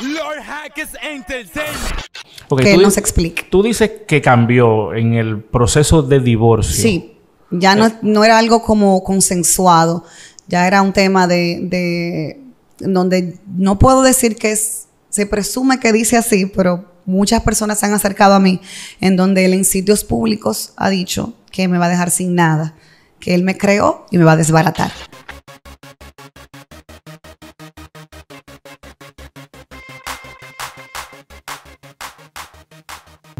Lord Hackers nos explique. Tú dices que cambió en el proceso de divorcio. Sí, ya eh. no, era algo como consensuado, ya era un tema de, de donde no puedo decir que se presume que dice así, pero muchas personas se han acercado a mí en donde él en sitios públicos ha dicho que me va a dejar sin nada, que él me creó y me va a desbaratar.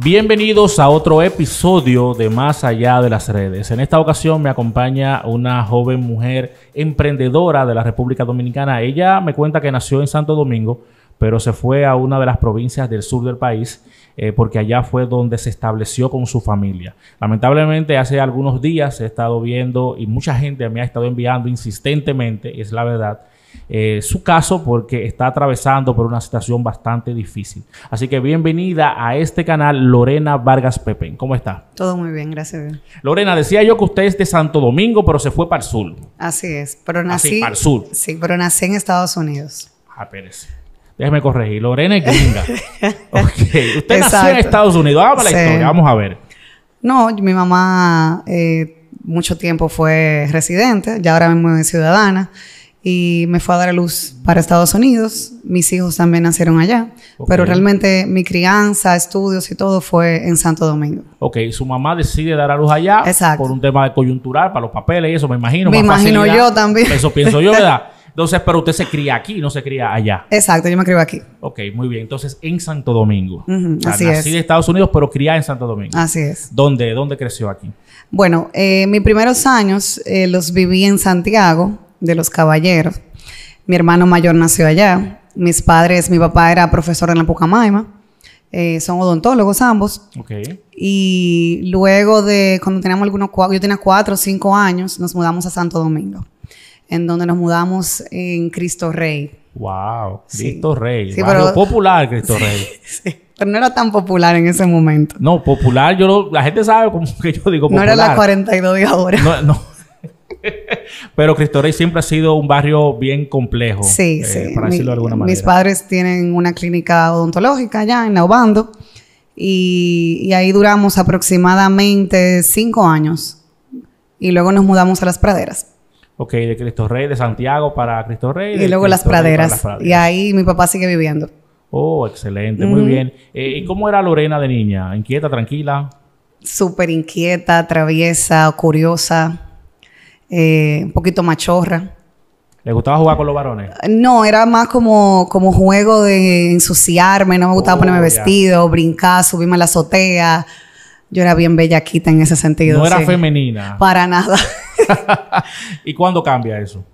Bienvenidos a otro episodio de Más allá de las redes. En esta ocasión me acompaña una joven mujer emprendedora de la República Dominicana. Ella me cuenta que nació en Santo Domingo, pero se fue a una de las provincias del sur del país eh, porque allá fue donde se estableció con su familia. Lamentablemente hace algunos días he estado viendo y mucha gente me ha estado enviando insistentemente, es la verdad, eh, su caso porque está atravesando por una situación bastante difícil. Así que bienvenida a este canal, Lorena Vargas Pepe. ¿Cómo está? Todo muy bien, gracias. Lorena, decía yo que usted es de Santo Domingo, pero se fue para el sur. Así es, pero nací. sur. Sí, pero nací en Estados Unidos. Ah, Pérez. Déjeme corregir. Lorena es gringa. Usted nació en Estados Unidos. Vamos la historia. Vamos a ver. No, mi mamá eh, mucho tiempo fue residente. Ya ahora mismo es ciudadana y me fue a dar a luz para Estados Unidos. Mis hijos también nacieron allá, pero realmente mi crianza, estudios y todo fue en Santo Domingo. Ok, su mamá decide dar a luz allá por un tema de coyuntural, para los papeles y eso, me imagino. Me imagino yo también. Eso pienso yo, ¿verdad? Entonces, pero usted se cría aquí, no se cría allá. Exacto, yo me crio aquí. Ok, muy bien. Entonces, en Santo Domingo. Así nací de Estados Unidos, pero criada en Santo Domingo. Así es. ¿Dónde, dónde creció aquí? Bueno, eh, mis primeros años eh, los viví en Santiago de los caballeros. Mi hermano mayor nació allá. Mis padres, mi papá era profesor en la Pucamaima. Eh, son odontólogos ambos. Okay. Y luego de cuando teníamos algunos, yo tenía cuatro o cinco años, nos mudamos a Santo Domingo, en donde nos mudamos en Cristo Rey. Wow, Cristo Rey. Sí, pero, popular Cristo Rey. sí, pero no era tan popular en ese momento. No, popular, yo la gente sabe como que yo digo popular. No era la 42 de ahora. No, no. Pero Cristo Rey siempre ha sido un barrio bien complejo, sí, eh, sí. para decirlo de alguna manera. Mis padres tienen una clínica odontológica allá en Naubando y, ahí duramos aproximadamente cinco años y luego nos mudamos a las praderas. Ok, de Cristo Rey, de Santiago para Cristo Rey. Y luego las praderas. Y ahí mi papá sigue viviendo. Oh, excelente, muy bien. Eh, ¿Y cómo era Lorena de niña? ¿Inquieta, tranquila? Súper inquieta, traviesa, curiosa. Eh, un poquito machorra. ¿Le gustaba jugar con los varones? Eh, no, era más como, como juego de ensuciarme, no me gustaba oh, ponerme vestido, brincar, subirme a la azotea. Yo era bien bellaquita en ese sentido. No era femenina. Para nada. ¿Y cuándo cambia eso?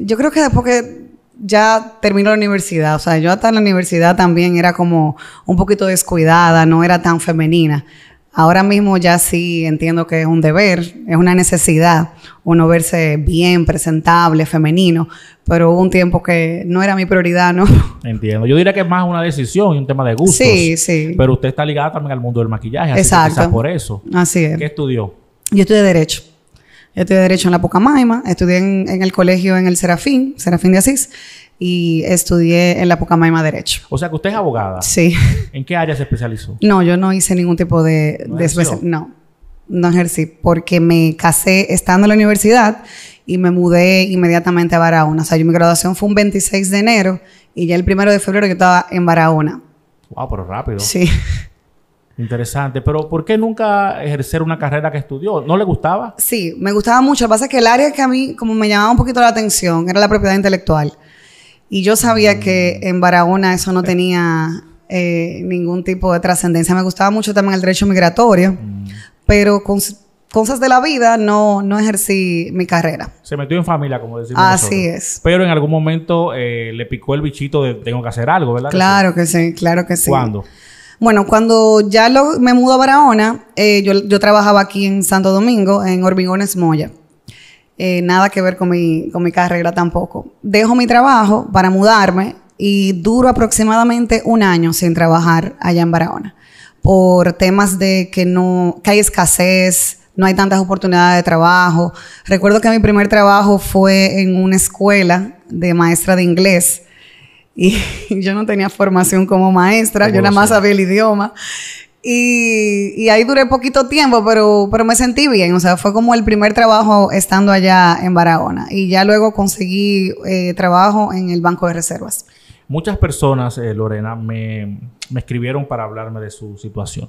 Yo creo que después que ya terminó la universidad, o sea, yo hasta en la universidad también era como un poquito descuidada, no era tan femenina. Ahora mismo ya sí entiendo que es un deber, es una necesidad, uno verse bien, presentable, femenino, pero hubo un tiempo que no era mi prioridad, ¿no? Entiendo. Yo diría que es más una decisión y un tema de gustos. Sí, sí. Pero usted está ligada también al mundo del maquillaje, así Que por eso. Así es. ¿Qué estudió? Yo estudié Derecho. Yo estudié Derecho en la Pucamaima, estudié en el colegio en el Serafín, Serafín de Asís y estudié en la Pucamayma Derecho. O sea que usted es abogada. Sí. ¿En qué área se especializó? No, yo no hice ningún tipo de... No, no, no ejercí porque me casé estando en la universidad y me mudé inmediatamente a Barahona. O sea, yo, mi graduación fue un 26 de enero y ya el primero de febrero yo estaba en Barahona. Wow, pero rápido. Sí. Interesante, pero ¿por qué nunca ejercer una carrera que estudió? ¿No le gustaba? Sí, me gustaba mucho. Lo que pasa es que el área que a mí como me llamaba un poquito la atención era la propiedad intelectual. Y yo sabía que en Barahona eso no tenía eh, ningún tipo de trascendencia. Me gustaba mucho también el derecho migratorio, mm. pero con cosas de la vida no, no ejercí mi carrera. Se metió en familia, como decimos. Así es. Pero en algún momento eh, le picó el bichito de tengo que hacer algo, ¿verdad? Claro que sí, claro que sí. ¿Cuándo? Bueno, cuando ya me mudo a Barahona, eh, yo, yo, trabajaba aquí en Santo Domingo, en Hormigones Moya. Eh, nada que ver con mi, carrera tampoco. Dejo mi trabajo para mudarme y duro aproximadamente un año sin trabajar allá en Barahona por temas de que no, que hay escasez, no hay tantas oportunidades de trabajo. Recuerdo que mi primer trabajo fue en una escuela de maestra de inglés y yo no tenía formación como maestra, yo nada más sabía el idioma y, ahí duré poquito tiempo, pero, pero me sentí bien. O sea, fue como el primer trabajo estando allá en Barahona. Y ya luego conseguí eh, trabajo en el Banco de Reservas. Muchas personas, eh, Lorena, me, me, escribieron para hablarme de su situación.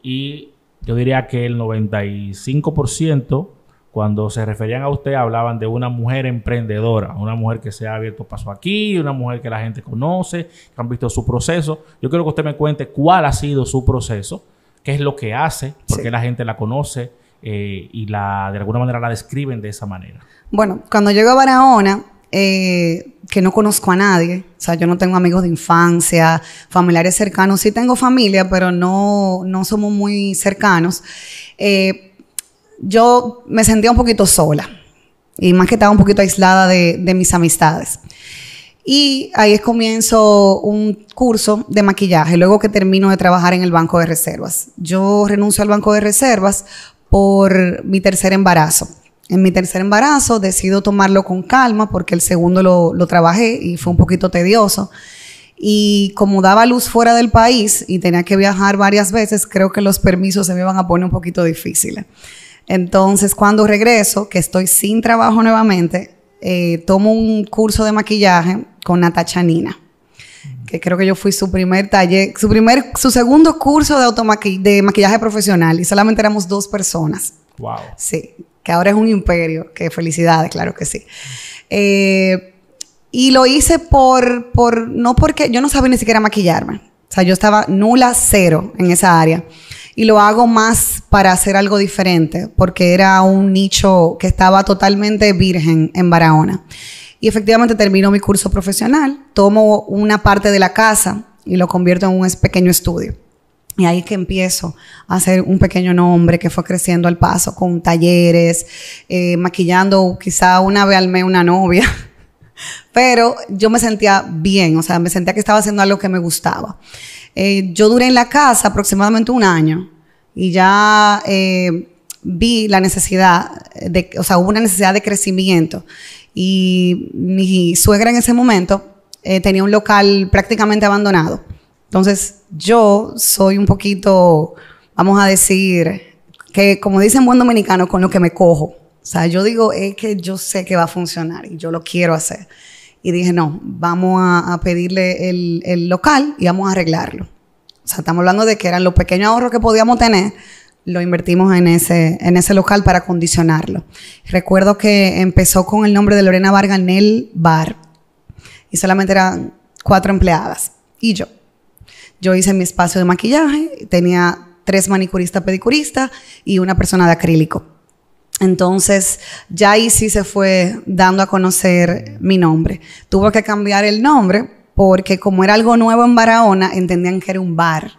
Y yo diría que el 95% cuando se referían a usted hablaban de una mujer emprendedora, una mujer que se ha abierto paso aquí, una mujer que la gente conoce, que han visto su proceso. Yo quiero que usted me cuente cuál ha sido su proceso, qué es lo que hace, por la gente la conoce eh, y la, de alguna manera la describen de esa manera. Bueno, cuando llego a Barahona, eh, que no conozco a nadie, o sea, yo no tengo amigos de infancia, familiares cercanos, sí tengo familia, pero no, no somos muy cercanos. Eh, yo me sentía un poquito sola y más que estaba un poquito aislada de, mis amistades. Y ahí es comienzo un curso de maquillaje, luego que termino de trabajar en el Banco de Reservas. Yo renuncio al Banco de Reservas por mi tercer embarazo. En mi tercer embarazo decido tomarlo con calma porque el segundo lo, lo trabajé y fue un poquito tedioso. Y como daba luz fuera del país y tenía que viajar varias veces, creo que los permisos se me iban a poner un poquito difíciles. Entonces, cuando regreso, que estoy sin trabajo nuevamente, eh, tomo un curso de maquillaje con Natacha Nina, que creo que yo fui su primer taller, su primer, su segundo curso de, de maquillaje profesional y solamente éramos dos personas. Wow. Sí, que ahora es un imperio, que felicidades, claro que sí. Eh, y lo hice por, por, no porque yo no sabía ni siquiera maquillarme. O sea, yo estaba nula cero en esa área y lo hago más para hacer algo diferente, porque era un nicho que estaba totalmente virgen en Barahona. Y efectivamente termino mi curso profesional, tomo una parte de la casa y lo convierto en un pequeño estudio. Y ahí que empiezo a hacer un pequeño nombre que fue creciendo al paso con talleres, eh, maquillando quizá una vez al mes una novia. Pero yo me sentía bien, o sea, me sentía que estaba haciendo algo que me gustaba. Eh, yo duré en la casa aproximadamente un año y ya eh, vi la necesidad, de, o sea, hubo una necesidad de crecimiento. Y mi suegra en ese momento eh, tenía un local prácticamente abandonado. Entonces yo soy un poquito, vamos a decir, que como dicen buen dominicano, con lo que me cojo. O sea, yo digo, es que yo sé que va a funcionar y yo lo quiero hacer y dije, no, vamos a, pedirle el, el, local y vamos a arreglarlo. O sea, estamos hablando de que eran los pequeños ahorros que podíamos tener, lo invertimos en ese, en ese local para condicionarlo. Recuerdo que empezó con el nombre de Lorena Vargas en el bar y solamente eran cuatro empleadas y yo. Yo hice mi espacio de maquillaje, tenía tres manicuristas, pedicuristas y una persona de acrílico. Entonces, ya ahí sí se fue dando a conocer mi nombre. Tuvo que cambiar el nombre porque como era algo nuevo en Barahona, entendían que era un bar.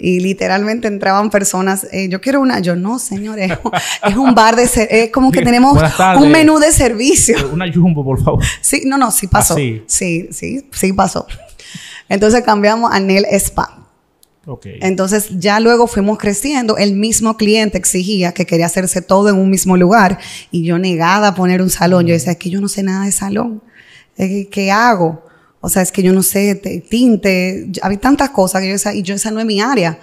Y literalmente entraban personas, eh, yo quiero una, yo no, señores, es un bar de, es como que tenemos un menú de servicio. Una jumbo, por favor. Sí, no, no, sí pasó. Ah, sí. sí, sí, pasó. Entonces cambiamos a Nel Spa. Okay. Entonces ya luego fuimos creciendo, el mismo cliente exigía que quería hacerse todo en un mismo lugar y yo negada a poner un salón, yo decía, es que yo no sé nada de salón, eh, ¿qué hago? O sea, es que yo no sé, tinte, había tantas cosas que yo decía, y yo esa no es mi área.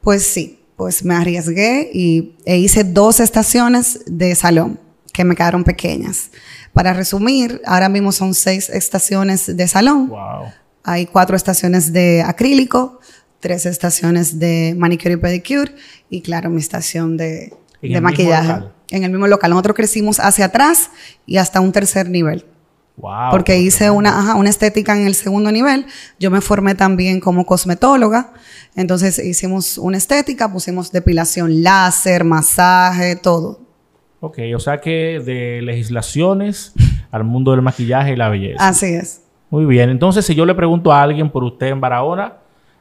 Pues sí, pues me arriesgué y, e hice dos estaciones de salón que me quedaron pequeñas. Para resumir, ahora mismo son seis estaciones de salón. Wow. Hay cuatro estaciones de acrílico, tres estaciones de manicure y pedicure y claro, mi estación de, maquillaje. En el mismo local. Nosotros crecimos hacia atrás y hasta un tercer nivel. porque hice una, una estética en el segundo nivel. Yo me formé también como cosmetóloga. Entonces hicimos una estética, pusimos depilación láser, masaje, todo. Ok, o sea que de legislaciones al mundo del maquillaje y la belleza. Así es. Muy bien, entonces si yo le pregunto a alguien por usted en Barahona,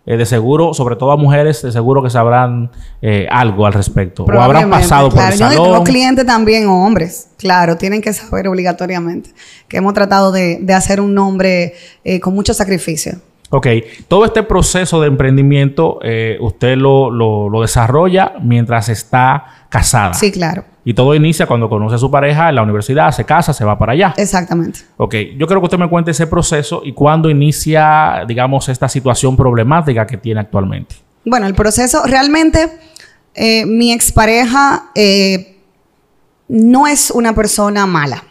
eh, de seguro, sobre todo a mujeres, de seguro que sabrán eh, algo al respecto. O habrán pasado por el salón. los clientes también, hombres, claro, tienen que saber obligatoriamente. Que hemos tratado de, hacer un nombre eh, con mucho sacrificio. Ok, todo este proceso de emprendimiento usted lo desarrolla mientras está casada. Sí, claro. Y todo inicia cuando conoce a su pareja en la universidad, se casa, se va para allá. Exactamente. Ok, yo creo que usted me cuente ese proceso y cuándo inicia, digamos, esta situación problemática que tiene actualmente. Bueno, el proceso realmente, eh, mi expareja eh, no es una persona mala.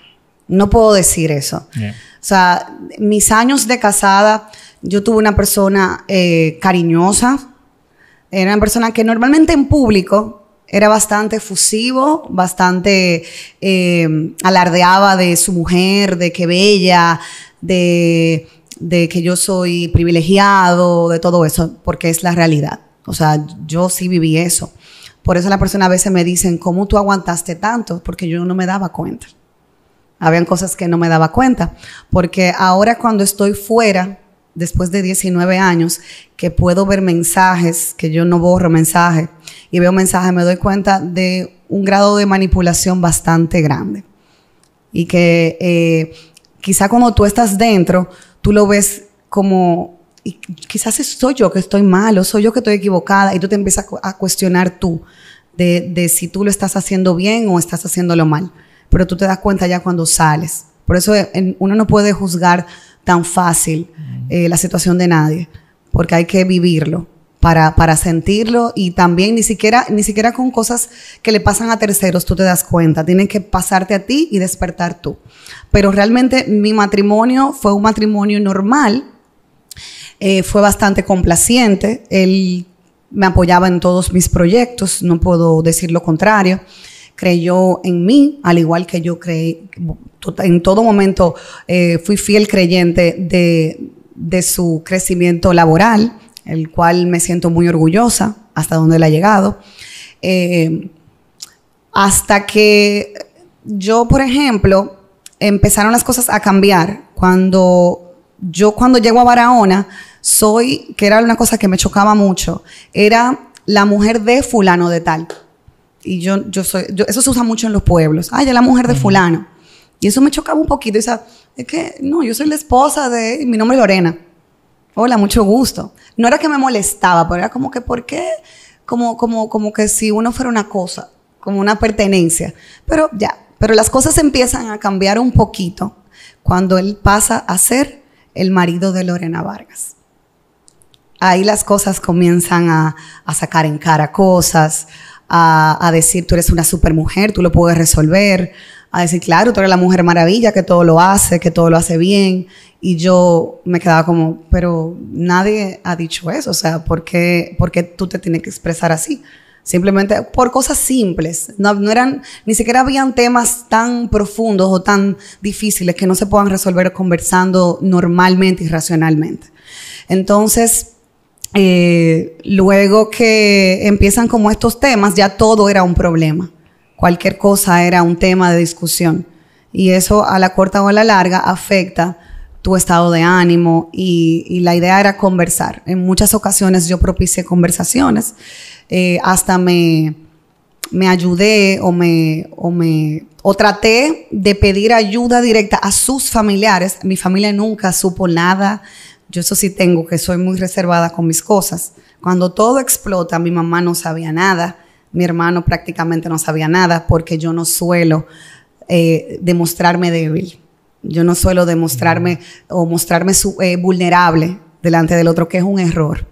No puedo decir eso. O sea, mis años de casada, yo tuve una persona eh, cariñosa. Era una persona que normalmente en público era bastante efusivo, bastante eh, alardeaba de su mujer, de que bella, de, de que yo soy privilegiado, de todo eso, porque es la realidad. O sea, yo sí viví eso. Por eso la persona a veces me dicen, ¿cómo tú aguantaste tanto? Porque yo no me daba cuenta. Habían cosas que no me daba cuenta. Porque ahora cuando estoy fuera, después de 19 años que puedo ver mensajes, que yo no borro mensajes, y veo mensajes, me doy cuenta de un grado de manipulación bastante grande. Y que eh, quizá cuando tú estás dentro, tú lo ves como, quizás soy yo que estoy malo, soy yo que estoy equivocada, y tú te empiezas a cuestionar tú de, de si tú lo estás haciendo bien o estás haciéndolo mal. Pero tú te das cuenta ya cuando sales. Por eso uno no puede juzgar tan fácil eh, la situación de nadie, porque hay que vivirlo. Para, sentirlo y también ni siquiera, ni siquiera con cosas que le pasan a terceros tú te das cuenta, tienen que pasarte a ti y despertar tú. Pero realmente mi matrimonio fue un matrimonio normal, eh, fue bastante complaciente, él me apoyaba en todos mis proyectos, no puedo decir lo contrario, creyó en mí, al igual que yo creí, Tota-, en todo momento eh, fui fiel creyente de, su crecimiento laboral, el cual me siento muy orgullosa hasta donde él ha llegado. Eh, hasta que yo, por ejemplo, empezaron las cosas a cambiar. Cuando yo, cuando llego a Barahona, soy, que era una cosa que me chocaba mucho, era la mujer de fulano de tal. Y yo, yo soy, eso se usa mucho en los pueblos. Ay, ya la mujer de fulano. Y eso me chocaba un poquito. Y esa, es que, no, yo soy la esposa de, mi nombre es Lorena. Hola, mucho gusto. No era que me molestaba, pero era como que, ¿por qué? Como, como, como que si uno fuera una cosa, como una pertenencia. Pero ya, pero las cosas empiezan a cambiar un poquito cuando él pasa a ser el marido de Lorena Vargas. Ahí las cosas comienzan a, sacar en cara cosas, a, a, decir, tú eres una mujer, tú lo puedes resolver, a decir, claro, tú eres la mujer maravilla, que todo lo hace, que todo lo hace bien. Y yo me quedaba como, pero nadie ha dicho eso, o sea, ¿por qué, tú te tienes que expresar así? Simplemente por cosas simples. No, eran, ni siquiera habían temas tan profundos o tan difíciles que no se puedan resolver conversando normalmente y racionalmente. Entonces, eh, luego que empiezan como estos temas, ya todo era un problema cualquier cosa era un tema de discusión. Y eso a la corta o a la larga afecta tu estado de ánimo y, la idea era conversar. En muchas ocasiones yo propicié conversaciones, eh, hasta me, me ayudé o me, o me, o traté de pedir ayuda directa a sus familiares. Mi familia nunca supo nada. Yo eso sí tengo, que soy muy reservada con mis cosas. Cuando todo explota, mi mamá no sabía nada. Mi hermano prácticamente no sabía nada porque yo no suelo eh, demostrarme débil. Yo no suelo demostrarme o mostrarme eh, vulnerable delante del otro, que es un error.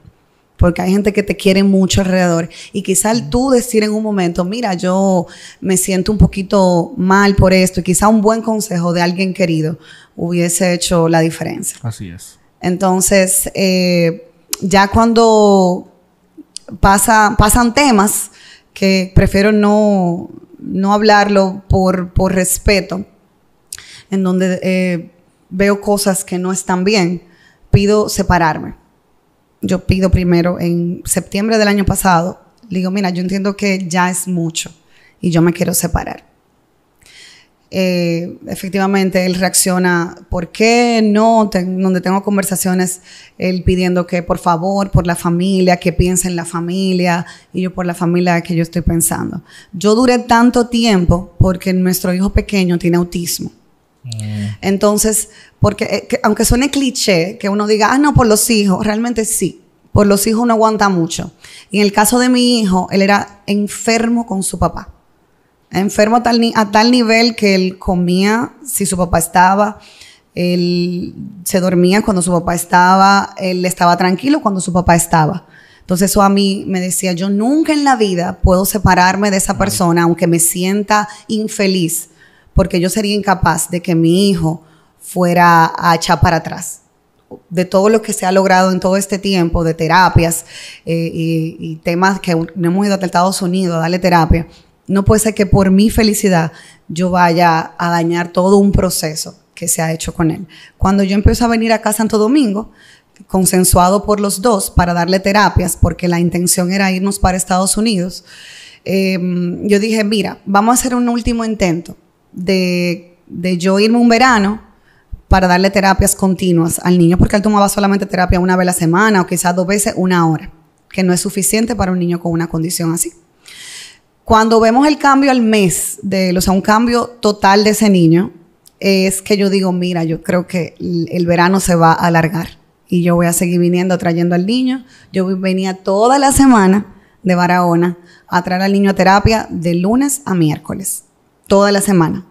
Porque hay gente que te quiere mucho alrededor. Y quizá tú decir en un momento, mira, yo me siento un poquito mal por esto. Y quizá un buen consejo de alguien querido hubiese hecho la diferencia. Así es. Entonces, eh, ya cuando pasa, pasan temas que prefiero no, no hablarlo por, por, respeto, en donde eh, veo cosas que no están bien, pido separarme. Yo pido primero, en septiembre del año pasado, digo, mira, yo entiendo que ya es mucho y yo me quiero separar. Eh, efectivamente él reacciona, ¿por qué no? donde tengo conversaciones, él pidiendo que por favor, por la familia, que piense en la familia, y yo por la familia que yo estoy pensando. Yo duré tanto tiempo porque nuestro hijo pequeño tiene autismo. Mm. Entonces, porque eh, aunque suene cliché, que uno diga, ah, no, por los hijos, realmente sí, por los hijos uno aguanta mucho. Y en el caso de mi hijo, él era enfermo con su papá. Enfermo a tal, a tal nivel que él comía si su papá estaba, él se dormía cuando su papá estaba, él estaba tranquilo cuando su papá estaba. Entonces eso a mí me decía, yo nunca en la vida puedo separarme de esa persona, aunque me sienta infeliz, porque yo sería incapaz de que mi hijo fuera a echar para atrás de todo lo que se ha logrado en todo este tiempo de terapias eh, y, temas que no hemos ido hasta Estados Unidos a darle terapia, no puede ser que por mi felicidad yo vaya a dañar todo un proceso que se ha hecho con él. Cuando yo empiezo a venir acá a Santo Domingo, consensuado por los dos para darle terapias, porque la intención era irnos para Estados Unidos, em, yo dije, mira, vamos a hacer un último intento de, de yo irme un verano para darle terapias continuas al niño, porque él tomaba solamente terapia una vez a la semana o quizás dos veces una hora, que no es suficiente para un niño con una condición así. Cuando vemos el cambio al mes, de, o sea, un cambio total de ese niño, es que yo digo, mira, yo creo que el verano se va a alargar y yo voy a seguir viniendo trayendo al niño. Yo venía toda la semana de Barahona a traer al niño a terapia de lunes a miércoles, toda la semana.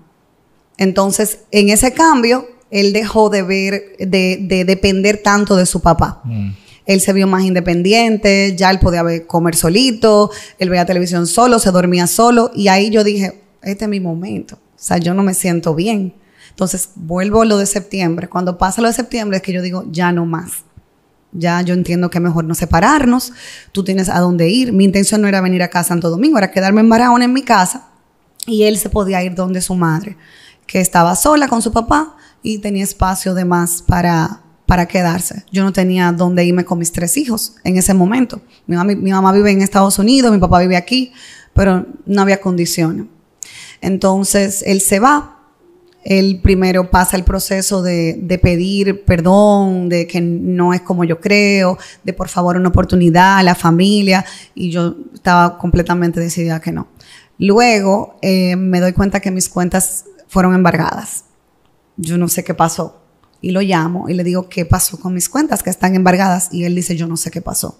Entonces, en ese cambio, él dejó de ver, de, depender tanto de su papá. Mm él se vio más independiente, ya él podía comer solito, él veía televisión solo, se dormía solo y ahí yo dije, este es mi momento, o sea, yo no me siento bien. Entonces vuelvo a lo de septiembre, cuando pasa lo de septiembre es que yo digo, ya no más. Ya yo entiendo que mejor no separarnos, tú tienes a dónde ir. Mi intención no era venir acá a Santo Domingo, era quedarme en Barahona en mi casa y él se podía ir donde su madre, que estaba sola con su papá y tenía espacio de más para, para quedarse. Yo no tenía dónde irme con mis tres hijos en ese momento. Mi mamá, vive en Estados Unidos, mi papá vive aquí, pero no había condiciones. Entonces él se va, él primero pasa el proceso de, pedir perdón, de que no es como yo creo, de por favor una oportunidad a la familia, y yo estaba completamente decidida que no. Luego eh, me doy cuenta que mis cuentas fueron embargadas. Yo no sé qué pasó y lo llamo y le digo qué pasó con mis cuentas que están embargadas y él dice yo no sé qué pasó.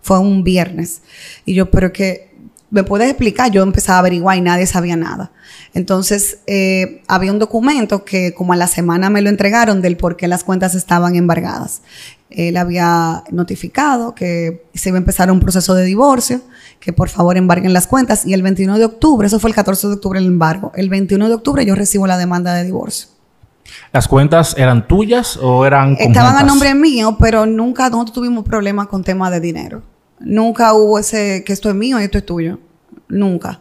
Fue un viernes y yo pero que me puedes explicar, yo empezaba a averiguar y nadie sabía nada. Entonces eh, había un documento que como a la semana me lo entregaron del por qué las cuentas estaban embargadas. Él había notificado que se iba a empezar un proceso de divorcio, que por favor embarguen las cuentas y el 21 de octubre, eso fue el 14 de octubre el embargo, el 21 de octubre yo recibo la demanda de divorcio. ¿Las cuentas eran tuyas o eran Estaban a nombre mío, pero nunca nosotros tuvimos problemas con temas de dinero. Nunca hubo ese que esto es mío y esto es tuyo. Nunca.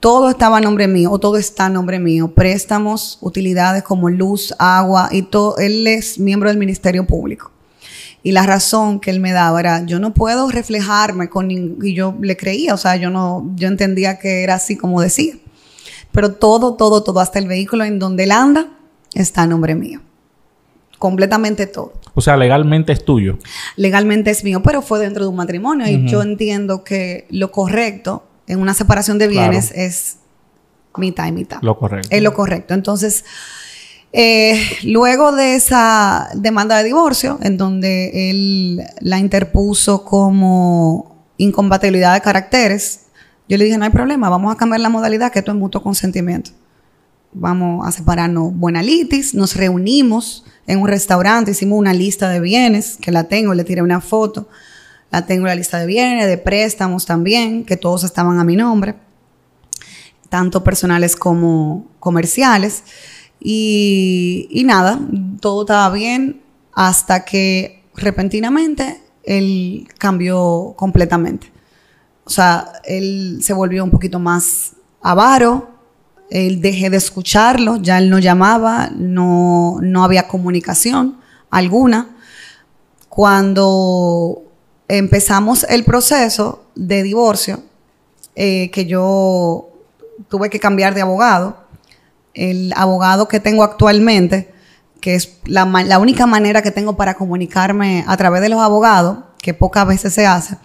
Todo estaba a nombre mío, o todo está a nombre mío. Préstamos, utilidades como luz, agua, y todo. Él es miembro del Ministerio Público. Y la razón que él me daba era, yo no puedo reflejarme con y yo le creía, o sea, yo no, yo entendía que era así como decía. Pero todo, todo, todo, hasta el vehículo en donde él anda, está a nombre mío. Completamente todo. O sea, legalmente es tuyo. Legalmente es mío, pero fue dentro de un matrimonio y yo entiendo que lo correcto en una separación de bienes es mitad y mitad. Lo correcto. Es lo correcto. Entonces, eh, luego de esa demanda de divorcio, en donde él la interpuso como incompatibilidad de caracteres, yo le dije, no hay problema, vamos a cambiar la modalidad, que esto es mutuo consentimiento vamos a separarnos buena litis, nos reunimos en un restaurante, hicimos una lista de bienes, que la tengo, le tiré una foto, la tengo la lista de bienes, de préstamos también, que todos estaban a mi nombre, tanto personales como comerciales. Y, y nada, todo estaba bien hasta que repentinamente él cambió completamente. O sea, él se volvió un poquito más avaro, él dejé de escucharlo, ya él no llamaba, no, había comunicación alguna. Cuando empezamos el proceso de divorcio, eh, que yo tuve que cambiar de abogado, el abogado que tengo actualmente, que es la única manera que tengo para comunicarme a través de los abogados, que pocas veces se hace,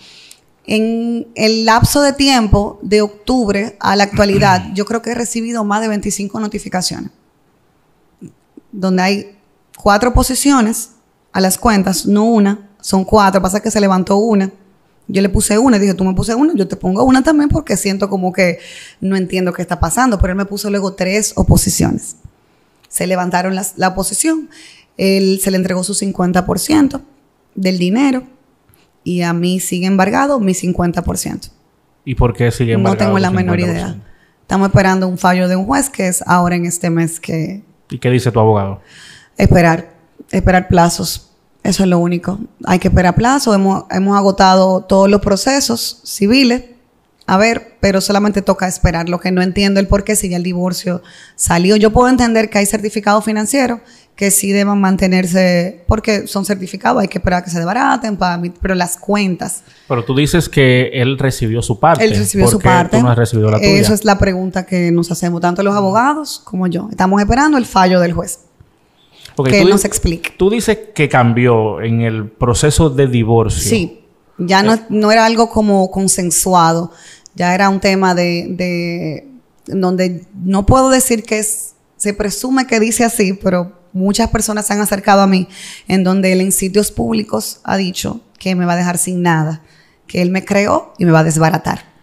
en el lapso de tiempo de octubre a la actualidad, yo creo que he recibido más de 25 notificaciones, donde hay cuatro oposiciones a las cuentas, no una, son cuatro, pasa que se levantó una. Yo le puse una, dije, tú me puse una, yo te pongo una también porque siento como que no entiendo qué está pasando, pero él me puso luego tres oposiciones. Se levantaron la oposición, él se le entregó su 50% del dinero, y a mí sigue embargado mi 50%. ¿Y por qué sigue embargado? No tengo la menor idea. Estamos esperando un fallo de un juez que es ahora en este mes que... ¿Y qué dice tu abogado? Esperar, esperar plazos. Eso es lo único. Hay que esperar plazos. Hemos, agotado todos los procesos civiles. A ver, pero solamente toca esperar. Lo que no entiendo el por qué si ya el divorcio salió. Yo puedo entender que hay certificado financiero que sí deban mantenerse, porque son certificados, hay que esperar que se debaraten, pero las cuentas. Pero tú dices que él recibió su parte. Él recibió su parte. Tú no has recibido la tuya. Esa es la pregunta que nos hacemos, tanto los abogados como yo. Estamos esperando el fallo del juez. Okay, que nos explique. Tú dices que cambió en el proceso de divorcio. Sí, ya no, eh. era algo como consensuado, ya era un tema de, donde no puedo decir que se presume que dice así, pero muchas personas se han acercado a mí en donde él en sitios públicos ha dicho que me va a dejar sin nada, que él me creó y me va a desbaratar.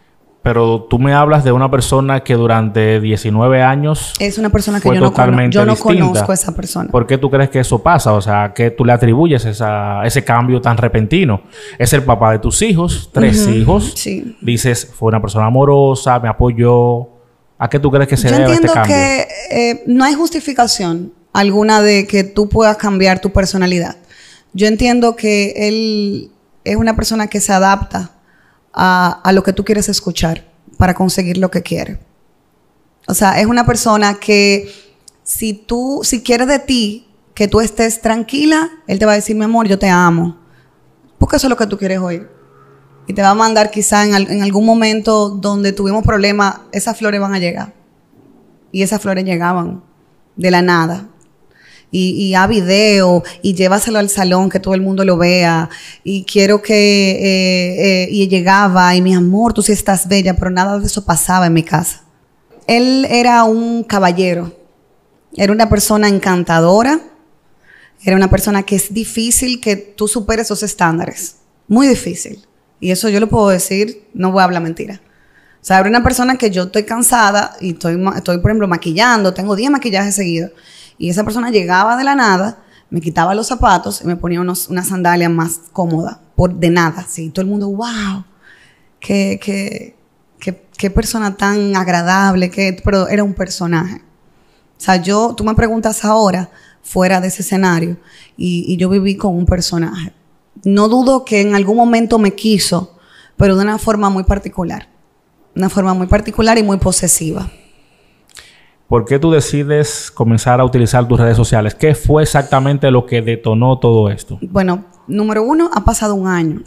Pero tú me hablas de una persona que durante 19 años es una persona que yo, no yo no conozco a esa persona. ¿Por qué tú crees que eso pasa? O sea, ¿qué tú le atribuyes esa, ese cambio tan repentino? Es el papá de tus hijos, tres hijos. Sí. Dices, fue una persona amorosa, me apoyó. ¿A qué tú crees que se debe este cambio? Yo entiendo que eh, no hay justificación alguna de que tú puedas cambiar tu personalidad. Yo entiendo que él es una persona que se adapta a, lo que tú quieres escuchar para conseguir lo que quiere. O sea, es una persona que si tú, si quieres de ti que tú estés tranquila, él te va a decir, mi amor, yo te amo. Porque eso es lo que tú quieres oír. Y te va a mandar quizá en, en algún momento donde tuvimos problemas, esas flores van a llegar. Y esas flores llegaban de la nada y, a video y llévaselo al salón que todo el mundo lo vea y quiero que eh, eh, y llegaba y mi amor tú sí estás bella pero nada de eso pasaba en mi casa él era un caballero era una persona encantadora era una persona que es difícil que tú superes esos estándares muy difícil y eso yo lo puedo decir no voy a hablar mentira o sea, era una persona que yo estoy cansada y estoy, estoy por ejemplo, maquillando, tengo 10 maquillajes seguidos. Y esa persona llegaba de la nada, me quitaba los zapatos y me ponía una sandalia más cómoda, por, de nada, ¿sí? Todo el mundo, wow, qué, qué, persona tan agradable, que, pero era un personaje. O sea, yo, tú me preguntas ahora, fuera de ese escenario, y yo viví con un personaje. No dudo que en algún momento me quiso, pero de una forma muy particular. Una forma muy particular y muy posesiva. ¿Por qué tú decides comenzar a utilizar tus redes sociales? ¿Qué fue exactamente lo que detonó todo esto? Bueno, número uno, ha pasado un año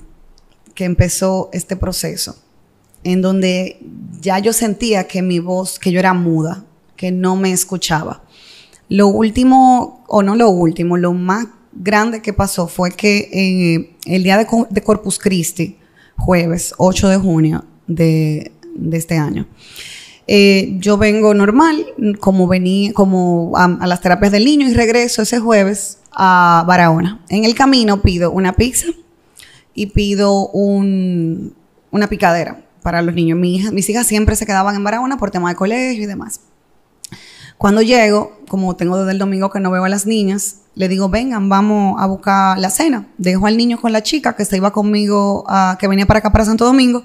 que empezó este proceso, en donde ya yo sentía que mi voz, que yo era muda, que no me escuchaba. Lo último, o no lo último, lo más grande que pasó fue que eh, el día de, Corpus Christi, jueves 8 de junio de este año, eh, yo vengo normal, como vení, como a, las terapias del niño y regreso ese jueves a Barahona. En el camino pido una pizza y pido una picadera para los niños. mis hijas siempre se quedaban en Barahona por tema de colegio y demás. Cuando llego, como tengo desde el domingo que no veo a las niñas, le digo, vengan, vamos a buscar la cena. Dejo al niño con la chica que se iba conmigo, que venía para acá, para Santo Domingo,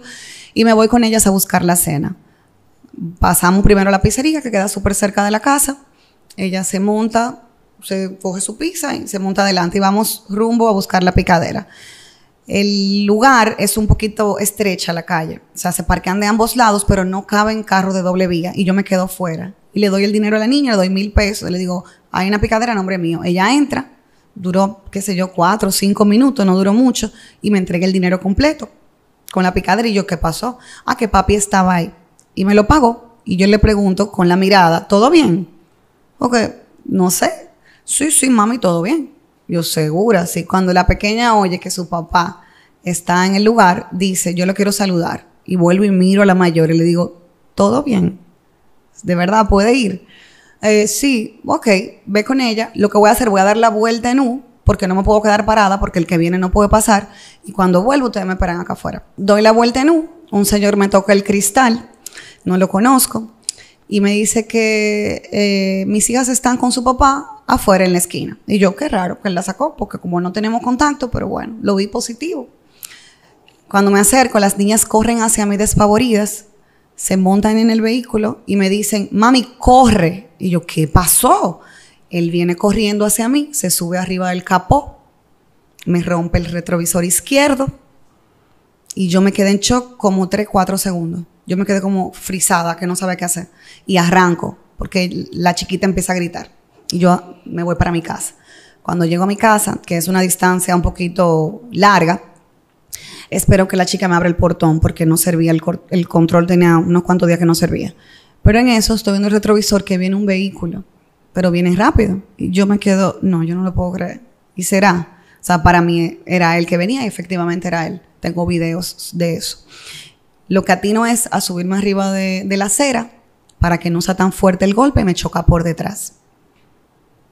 y me voy con ellas a buscar la cena pasamos primero a la pizzería que queda súper cerca de la casa. Ella se monta, se coge su pizza y se monta adelante y vamos rumbo a buscar la picadera. El lugar es un poquito estrecha la calle, o sea, se parquean de ambos lados, pero no caben carros de doble vía y yo me quedo fuera. Y le doy el dinero a la niña, le doy mil pesos, le digo, hay una picadera, nombre mío. Ella entra, duró, qué sé yo, cuatro o cinco minutos, no duró mucho, y me entrega el dinero completo con la picadera y yo, ¿qué pasó? Ah, que papi estaba ahí y me lo pago Y yo le pregunto con la mirada, ¿todo bien? Porque, no sé. Sí, sí, mami, todo bien. Yo segura, sí. Cuando la pequeña oye que su papá está en el lugar, dice, yo lo quiero saludar. Y vuelvo y miro a la mayor y le digo, todo bien. De verdad, puede ir. Eh, sí, ok, ve con ella. Lo que voy a hacer, voy a dar la vuelta en U, porque no me puedo quedar parada, porque el que viene no puede pasar. Y cuando vuelvo, ustedes me esperan acá afuera. Doy la vuelta en U, un señor me toca el cristal no lo conozco, y me dice que eh, mis hijas están con su papá afuera en la esquina. Y yo, qué raro que él la sacó, porque como no tenemos contacto, pero bueno, lo vi positivo. Cuando me acerco, las niñas corren hacia mí despavoridas, se montan en el vehículo y me dicen, mami, corre. Y yo, ¿qué pasó? Él viene corriendo hacia mí, se sube arriba del capó, me rompe el retrovisor izquierdo, y yo me quedé en shock como 3, 4 segundos. Yo me quedé como frisada, que no sabía qué hacer. Y arranco, porque la chiquita empieza a gritar. Y yo me voy para mi casa. Cuando llego a mi casa, que es una distancia un poquito larga, espero que la chica me abra el portón porque no servía, el, control tenía unos cuantos días que no servía. Pero en eso estoy viendo el retrovisor que viene un vehículo, pero viene rápido. Y yo me quedo, no, yo no lo puedo creer. Y será sea, para mí era él que venía y efectivamente era él. Tengo videos de eso. Lo que atino es a subirme arriba de, de la acera para que no sea tan fuerte el golpe y me choca por detrás,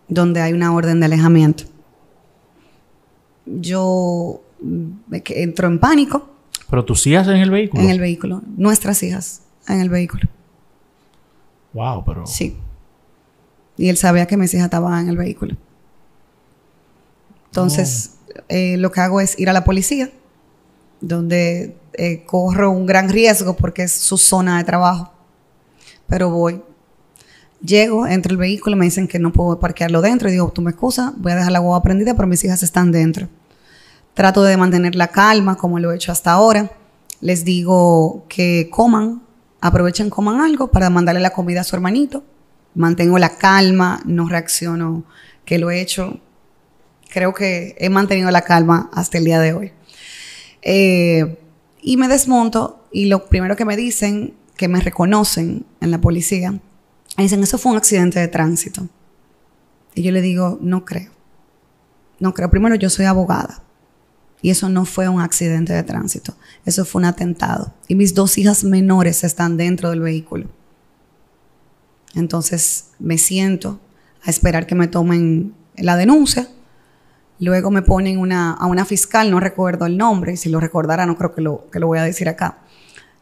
donde hay una orden de alejamiento. Yo mm, entro en pánico. ¿Pero tus hijas en el vehículo? En el vehículo. Nuestras hijas en el vehículo. Wow, pero. Sí. Y él sabía que mis hijas estaban en el vehículo. Entonces, eh, lo que hago es ir a la policía, donde eh, corro un gran riesgo porque es su zona de trabajo. Pero voy. Llego, entro el vehículo, me dicen que no puedo parquearlo dentro. Y digo, tú me excusa, voy a dejar la guagua prendida, pero mis hijas están dentro. Trato de mantener la calma, como lo he hecho hasta ahora. Les digo que coman, aprovechen, coman algo para mandarle la comida a su hermanito. Mantengo la calma, no reacciono que lo he hecho creo que he mantenido la calma hasta el día de hoy. Eh, y me desmonto y lo primero que me dicen, que me reconocen en la policía, dicen, eso fue un accidente de tránsito. Y yo le digo, no creo. No creo. Primero, yo soy abogada. Y eso no fue un accidente de tránsito. Eso fue un atentado. Y mis dos hijas menores están dentro del vehículo. Entonces me siento a esperar que me tomen la denuncia Luego me ponen una, a una fiscal, no recuerdo el nombre, si lo recordara no creo que lo, que lo voy a decir acá.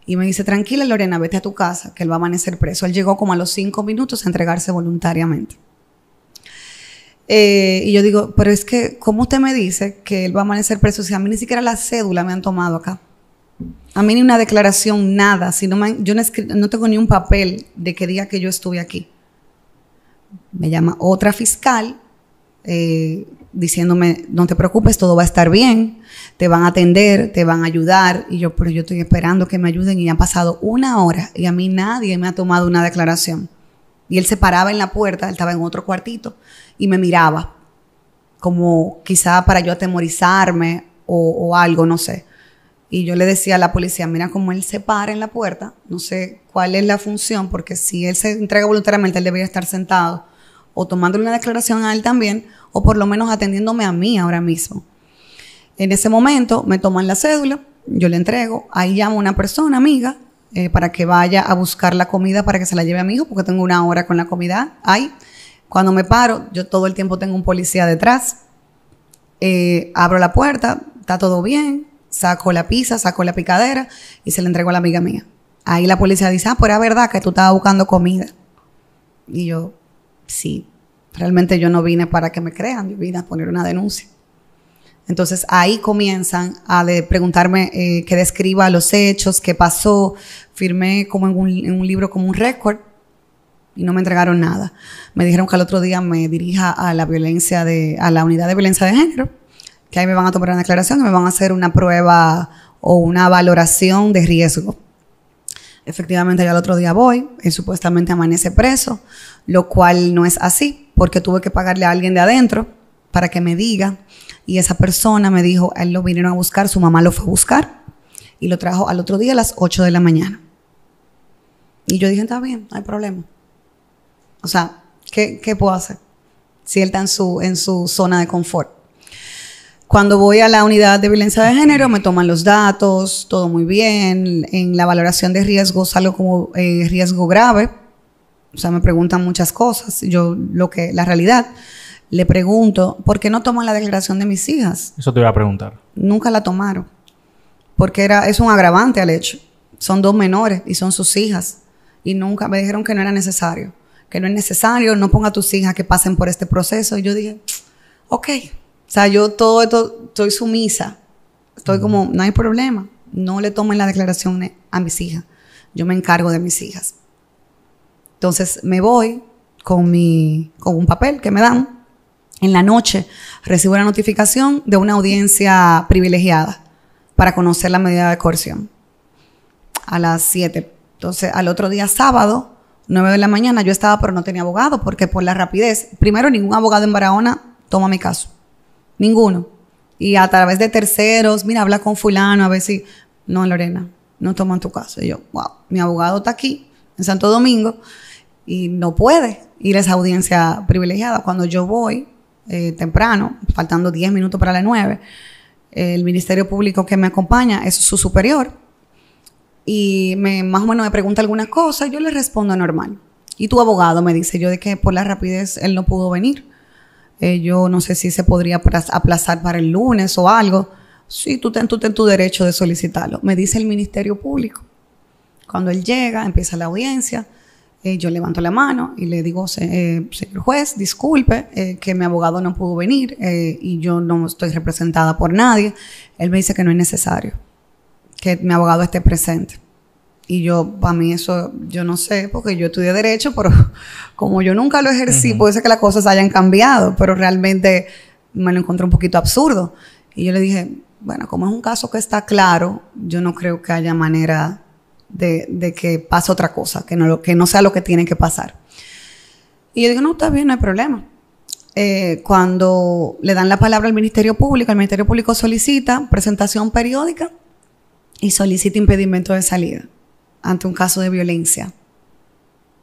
Y me dice, tranquila Lorena, vete a tu casa, que él va a amanecer preso. Él llegó como a los cinco minutos a entregarse voluntariamente. Eh, y yo digo, pero es que, ¿cómo usted me dice que él va a amanecer preso si a mí ni siquiera la cédula me han tomado acá? A mí ni una declaración, nada. yo no, tengo ni un papel de que diga que yo estuve aquí. Me llama otra fiscal eh, diciéndome, no te preocupes, todo va a estar bien, te van a atender, te van a ayudar. Y yo, pero yo estoy esperando que me ayuden y han pasado una hora y a mí nadie me ha tomado una declaración. Y él se paraba en la puerta, él estaba en otro cuartito y me miraba, como quizá para yo atemorizarme o, o algo, no sé. Y yo le decía a la policía, mira cómo él se para en la puerta, no sé cuál es la función, porque si él se entrega voluntariamente, él debería estar sentado o tomándole una declaración a él también, o por lo menos atendiéndome a mí ahora mismo. En ese momento me toman la cédula, yo le entrego, ahí llamo a una persona, amiga, eh, para que vaya a buscar la comida para que se la lleve a mi hijo, porque tengo una hora con la comida ahí. Cuando me paro, yo todo el tiempo tengo un policía detrás, eh, abro la puerta, está todo bien, saco la pizza, saco la picadera y se la entrego a la amiga mía. Ahí la policía dice, ah, pero pues era verdad que tú estabas buscando comida. Y yo, sí, realmente yo no vine para que me crean, mi vine a poner una denuncia. Entonces ahí comienzan a preguntarme qué eh, que describa los hechos, qué pasó. Firmé como en un, libro como un récord y no me entregaron nada. Me dijeron que al otro día me dirija a la violencia de, a la unidad de violencia de género, que ahí me van a tomar una declaración, y me van a hacer una prueba o una valoración de riesgo. Efectivamente, yo el otro día voy, él supuestamente amanece preso, lo cual no es así, porque tuve que pagarle a alguien de adentro para que me diga, y esa persona me dijo, él lo vinieron a buscar, su mamá lo fue a buscar, y lo trajo al otro día a las 8 de la mañana. Y yo dije, está bien, no hay problema. O sea, ¿qué, puedo hacer? Si él está en su, en su zona de confort. Cuando voy a la unidad de violencia de género, me toman los datos, todo muy bien. En la valoración de riesgo salgo como eh, riesgo grave. O sea, me preguntan muchas cosas. Yo lo que, la realidad, le pregunto, ¿por qué no toman la declaración de mis hijas? Eso te iba a preguntar. Nunca la tomaron. Porque era, es un agravante al hecho. Son dos menores y son sus hijas. Y nunca me dijeron que no era necesario. Que no es necesario, no ponga a tus hijas que pasen por este proceso. Y yo dije, ok, o sea, yo todo esto estoy sumisa. Estoy como, no hay problema. No le tomen la declaración a mis hijas. Yo me encargo de mis hijas. Entonces me voy con, mi, con un papel que me dan. En la noche recibo la notificación de una audiencia privilegiada para conocer la medida de coerción. A las 7. Entonces, al otro día sábado, 9 de la mañana, yo estaba, pero no tenía abogado, porque por la rapidez, primero ningún abogado en Barahona toma mi caso. Ninguno. Y a través de terceros, mira, habla con fulano, a ver si... No, Lorena, no toman tu caso. Y yo, wow, mi abogado está aquí, en Santo Domingo, y no puede ir a esa audiencia privilegiada. Cuando yo voy eh, temprano, faltando 10 minutos para las 9, el Ministerio Público que me acompaña es su superior, y me, más o menos me pregunta alguna cosa, yo le respondo normal. Y tu abogado me dice, yo de que por la rapidez él no pudo venir. Eh, yo no sé si se podría aplazar para el lunes o algo. Sí, tú ten, tu derecho de solicitarlo. Me dice el Ministerio Público. Cuando él llega, empieza la audiencia, eh, yo levanto la mano y le digo, eh, señor juez, disculpe que mi abogado no pudo venir y yo no estoy representada por nadie. Él me dice que no es necesario que mi abogado esté presente. Y yo, para mí eso, yo no sé, porque yo estudié derecho, pero como yo nunca lo ejercí, puede ser que las cosas hayan cambiado, pero realmente me lo encontré un poquito absurdo. Y yo le dije, bueno, como es un caso que está claro, yo no creo que haya manera de, que pase otra cosa, que no, sea lo que tiene que pasar. Y yo digo, no, está bien, no hay problema. Eh, cuando le dan la palabra al Ministerio Público, el Ministerio Público solicita presentación periódica y solicita impedimento de salida ante un caso de violencia.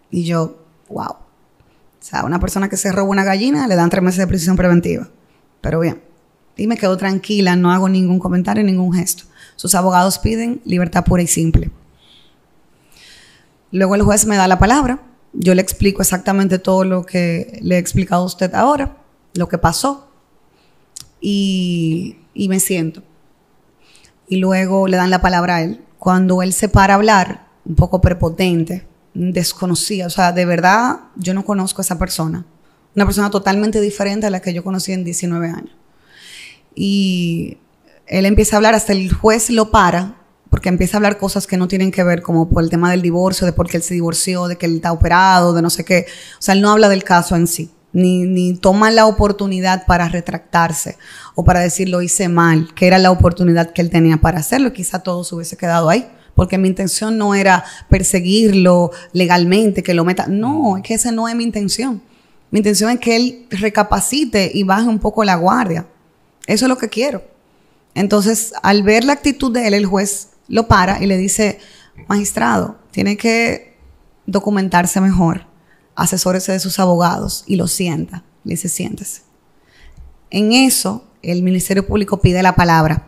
Y yo, wow. O sea, una persona que se roba una gallina le dan tres meses de prisión preventiva. Pero bien, y me quedo tranquila, no hago ningún comentario, ningún gesto. Sus abogados piden libertad pura y simple. Luego el juez me da la palabra, yo le explico exactamente todo lo que le he explicado a usted ahora, lo que pasó, y, y me siento. Y luego le dan la palabra a él. Cuando él se para a hablar, un poco prepotente, desconocida. O sea, de verdad, yo no conozco a esa persona. Una persona totalmente diferente a la que yo conocí en 19 años. Y él empieza a hablar, hasta el juez lo para, porque empieza a hablar cosas que no tienen que ver, como por el tema del divorcio, de por qué él se divorció, de que él está operado, de no sé qué. O sea, él no habla del caso en sí. Ni, ni, toma la oportunidad para retractarse o para decir lo hice mal, que era la oportunidad que él tenía para hacerlo, quizá todo se hubiese quedado ahí porque mi intención no era perseguirlo legalmente, que lo meta. No, mm. es que esa no es mi intención. Mi intención es que él recapacite y baje un poco la guardia. Eso es lo que quiero. Entonces, al ver la actitud de él, el juez lo para y le dice, magistrado, tiene que documentarse mejor, asesórese de sus abogados y lo sienta. Le dice, siéntese. En eso, el Ministerio Público pide la palabra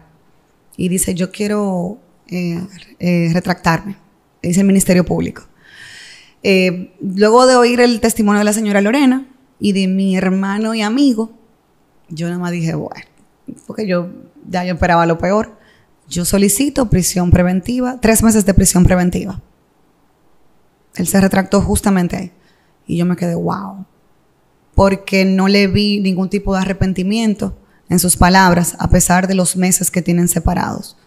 y dice, yo quiero eh, eh, retractarme, dice el Ministerio Público. Eh, luego de oír el testimonio de la señora Lorena y de mi hermano y amigo, yo nada más dije, bueno, porque yo ya yo esperaba lo peor. Yo solicito prisión preventiva, tres meses de prisión preventiva. Él se retractó justamente ahí. Y yo me quedé, wow. Porque no le vi ningún tipo de arrepentimiento en sus palabras, a pesar de los meses que tienen separados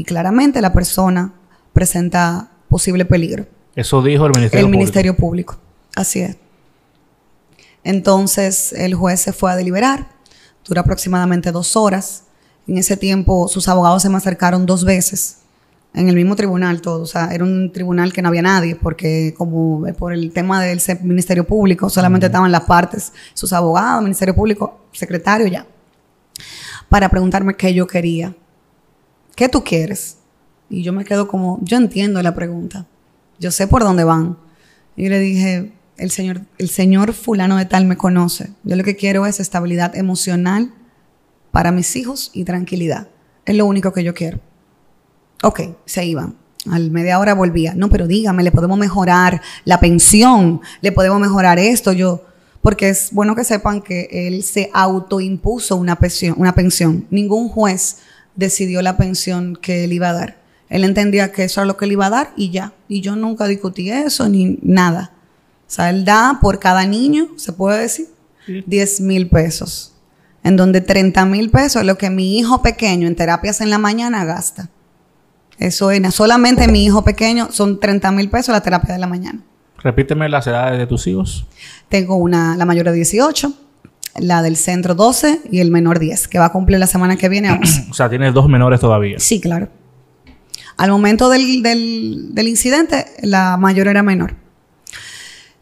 y claramente la persona presenta posible peligro. Eso dijo el Ministerio Público. El Ministerio Público, así es. Entonces el juez se fue a deliberar, dura aproximadamente dos horas. En ese tiempo sus abogados se me acercaron dos veces, en el mismo tribunal todo, o sea, era un tribunal que no había nadie, porque como eh, por el tema del Ministerio Público solamente estaban las partes, sus abogados, Ministerio Público, secretario ya, para preguntarme qué yo quería ¿qué tú quieres? Y yo me quedo como, yo entiendo la pregunta, yo sé por dónde van. Y le dije, el señor, el señor fulano de tal me conoce, yo lo que quiero es estabilidad emocional para mis hijos y tranquilidad, es lo único que yo quiero. Ok, se iban. Al media hora volvía. No, pero dígame, le podemos mejorar la pensión, le podemos mejorar esto. Yo, porque es bueno que sepan que él se autoimpuso una pensión, una pensión. Ningún juez decidió la pensión que él iba a dar. Él entendía que eso era lo que él iba a dar y ya. Y yo nunca discutí eso ni nada. O sea, él da por cada niño, se puede decir, 10 mil pesos. En donde 30 mil pesos es lo que mi hijo pequeño en terapias en la mañana gasta. Eso es, solamente mi hijo pequeño son 30 mil pesos la terapia de la mañana. Repíteme las edades de tus hijos. Tengo una, la mayor de 18, la del centro 12 y el menor 10, que va a cumplir la semana que viene o sea, tiene dos menores todavía. Sí, claro. Al momento del, incidente, la mayor era menor.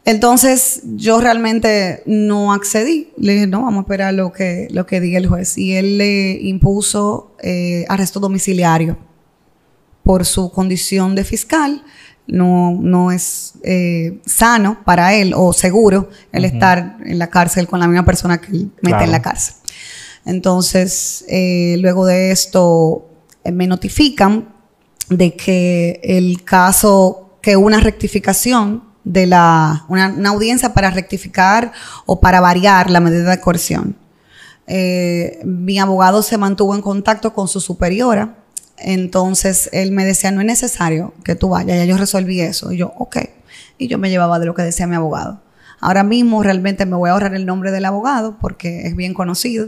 Entonces, yo realmente no accedí. Le dije, no, vamos a esperar lo que, lo que diga el juez. Y él le impuso eh, arresto domiciliario por su condición de fiscal no, es eh, sano para él o seguro el estar en la cárcel con la misma persona que él mete en la cárcel. Entonces, eh, luego de esto, eh, me notifican de que el caso, que una rectificación de la, una audiencia para rectificar o para variar la medida de coerción. mi abogado se mantuvo en contacto con su superiora, entonces él me decía, no es necesario que tú vayas, ya yo resolví eso. Y yo, ok. Y yo me llevaba de lo que decía mi abogado. Ahora mismo realmente me voy a ahorrar el nombre del abogado porque es bien conocido,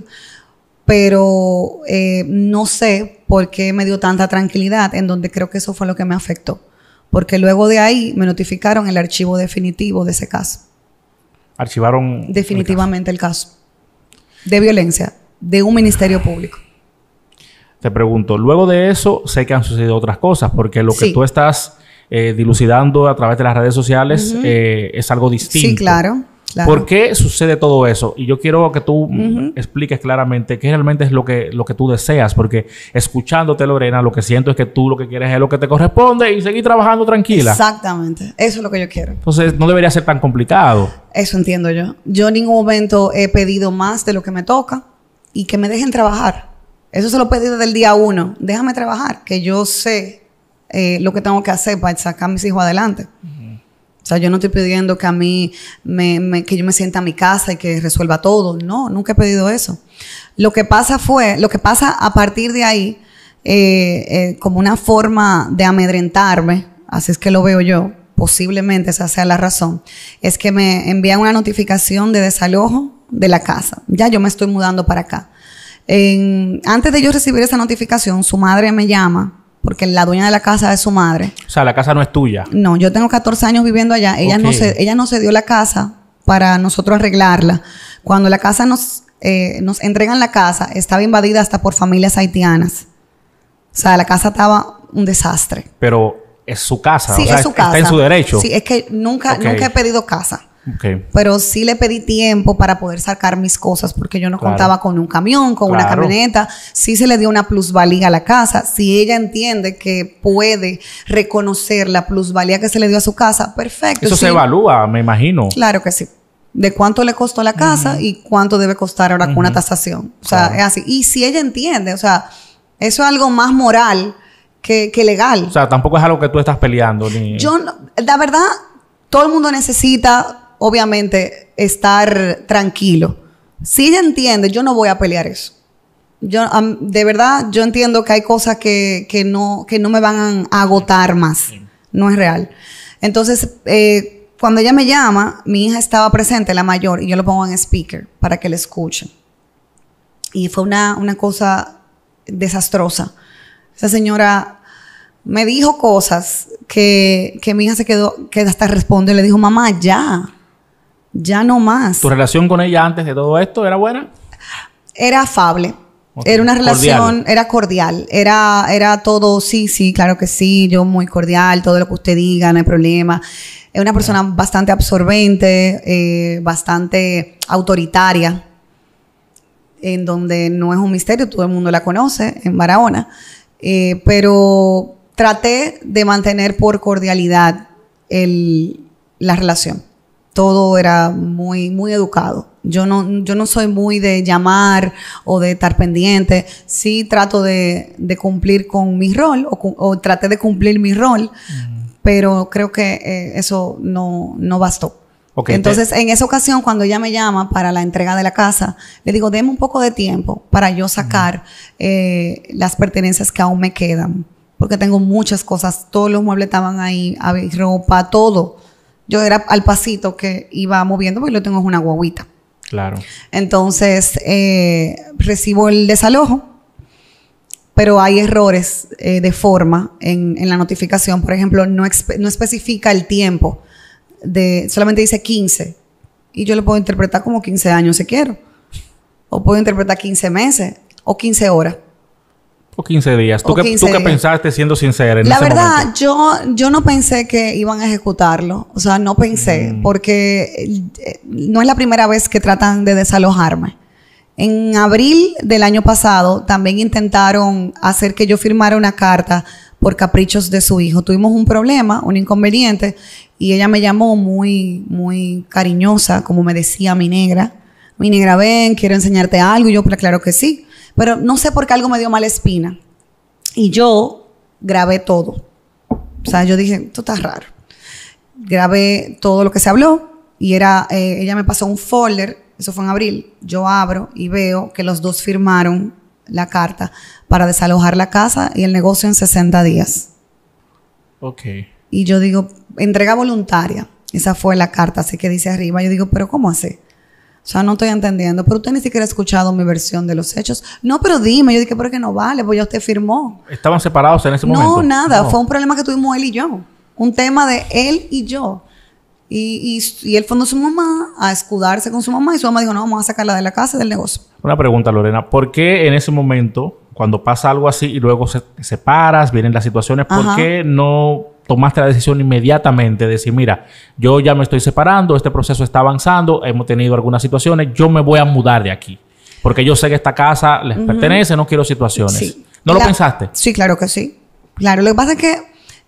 pero eh, no sé por qué me dio tanta tranquilidad en donde creo que eso fue lo que me afectó, porque luego de ahí me notificaron el archivo definitivo de ese caso. Archivaron definitivamente el caso de violencia de un ministerio público. Te pregunto, luego de eso sé que han sucedido otras cosas, porque lo que tú estás eh, dilucidando a través de las redes sociales eh, es algo distinto. Sí, claro, ¿Por qué sucede todo eso? Y yo quiero que tú expliques claramente qué realmente es lo que, lo que tú deseas, porque escuchándote, Lorena, lo que siento es que tú lo que quieres es lo que te corresponde y seguir trabajando tranquila. Exactamente, eso es lo que yo quiero. Entonces, no debería ser tan complicado. Eso entiendo yo. Yo en ningún momento he pedido más de lo que me toca y que me dejen trabajar eso se lo pedido desde el día uno. Déjame trabajar, que yo sé eh, lo que tengo que hacer para sacar a mis hijos adelante. O sea, yo no estoy pidiendo que a mí, me, que yo me sienta a mi casa y que resuelva todo. No, nunca he pedido eso. Lo que pasa fue, lo que pasa a partir de ahí, eh, eh, como una forma de amedrentarme, así es que lo veo yo, posiblemente esa sea la razón, es que me envían una notificación de desalojo de la casa. Ya yo me estoy mudando para acá antes de yo recibir esa notificación, su madre me llama porque la dueña de la casa es su madre. O sea, la casa no es tuya. No, yo tengo 14 años viviendo allá. Ella, no, se, ella no se dio la casa para nosotros arreglarla. Cuando la casa nos, eh, nos entregan la casa, estaba invadida hasta por familias haitianas. O sea, la casa estaba un desastre. Pero es su casa. Sí, su casa. Está en su derecho. Sí, es que nunca, nunca he pedido casa. Pero sí le pedí tiempo para poder sacar mis cosas porque yo no contaba con un camión, con una camioneta. Sí se le dio una plusvalía a la casa. Si ella entiende que puede reconocer la plusvalía que se le dio a su casa, perfecto. Eso se evalúa, me imagino. Claro que sí. De cuánto le costó la casa y cuánto debe costar ahora con una tasación. O sea, es así. Y si ella entiende, o sea, eso es algo más moral que, legal. O sea, tampoco es algo que tú estás peleando. Ni... Yo, la verdad, todo el mundo necesita obviamente, estar tranquilo. Si ella entiende, yo no voy a pelear eso. Yo, de verdad, yo entiendo que hay cosas que, no, que no me van a agotar más. No es real. Entonces, eh, cuando ella me llama, mi hija estaba presente, la mayor, y yo lo pongo en speaker para que la escuchen. Y fue una, una cosa desastrosa. Esa señora me dijo cosas que, mi hija se quedó, que hasta responde, le dijo, mamá, ya. Ya no más. ¿Tu relación con ella antes de todo esto era buena? Era afable. Era una relación, era cordial, era, era todo, sí, sí, claro que sí, yo muy cordial, todo lo que usted diga, no hay problema. Es una persona bastante absorbente, eh, bastante autoritaria, en donde no es un misterio, todo el mundo la conoce, en Barahona, eh, pero traté de mantener por cordialidad la relación todo era muy, muy educado. Yo no, yo no soy muy de llamar o de estar pendiente. Sí trato de, cumplir con mi rol o, traté de cumplir mi rol, mm. pero creo que eh, eso no, no bastó. Entonces, en esa ocasión, cuando ella me llama para la entrega de la casa, le digo, déme un poco de tiempo para yo mm. sacar eh, las pertenencias que aún me quedan, porque tengo muchas cosas, todos los muebles estaban ahí, ropa, todo yo era al pasito que iba moviendo, porque lo tengo es una guaguita. Claro. Entonces, eh, recibo el desalojo, pero hay errores eh, de forma en, la notificación. Por ejemplo, no, especifica el tiempo, solamente dice 15. Y yo lo puedo interpretar como 15 años si quiero. O puedo interpretar 15 meses o 15 horas. 15 días. ¿Tú, qué, pensaste siendo sincera? la verdad, yo, yo no pensé que iban a ejecutarlo. O sea, no pensé, mm. porque eh, no es la primera vez que tratan de desalojarme. En abril del año pasado también intentaron hacer que yo firmara una carta por caprichos de su hijo. Tuvimos un problema, un inconveniente, y ella me llamó muy, muy cariñosa, como me decía mi negra. Mi negra, ven, quiero enseñarte algo. Y yo, pues claro que sí. Pero no sé por qué algo me dio mala espina. Y yo grabé todo. O sea, yo dije, esto está raro. Grabé todo lo que se habló y era, eh, ella me pasó un folder, eso fue en abril, yo abro y veo que los dos firmaron la carta para desalojar la casa y el negocio en 60 días. Ok. Y yo digo, entrega voluntaria. Esa fue la carta, así que dice arriba. Yo digo, pero ¿cómo hace? O sea, no estoy entendiendo. Pero usted ni siquiera ha escuchado mi versión de los hechos. No, pero dime. Yo dije, ¿por qué no vale, pues ya usted firmó. ¿Estaban separados en ese momento? No, nada. Fue un problema que tuvimos él y yo. Un tema de él y yo. Y, y, él fue su mamá a escudarse con su mamá. Y su mamá dijo, no, vamos a sacarla de la casa del negocio. Una pregunta, Lorena. ¿Por qué en ese momento, cuando pasa algo así y luego se separas, vienen las situaciones, ¿por qué no tomaste la decisión inmediatamente de decir, mira, yo ya me estoy separando, este proceso está avanzando, hemos tenido algunas situaciones, yo me voy a mudar de aquí? Porque yo sé que esta casa les pertenece, no quiero situaciones. ¿No lo pensaste? Sí, claro que sí. Claro, lo que pasa es que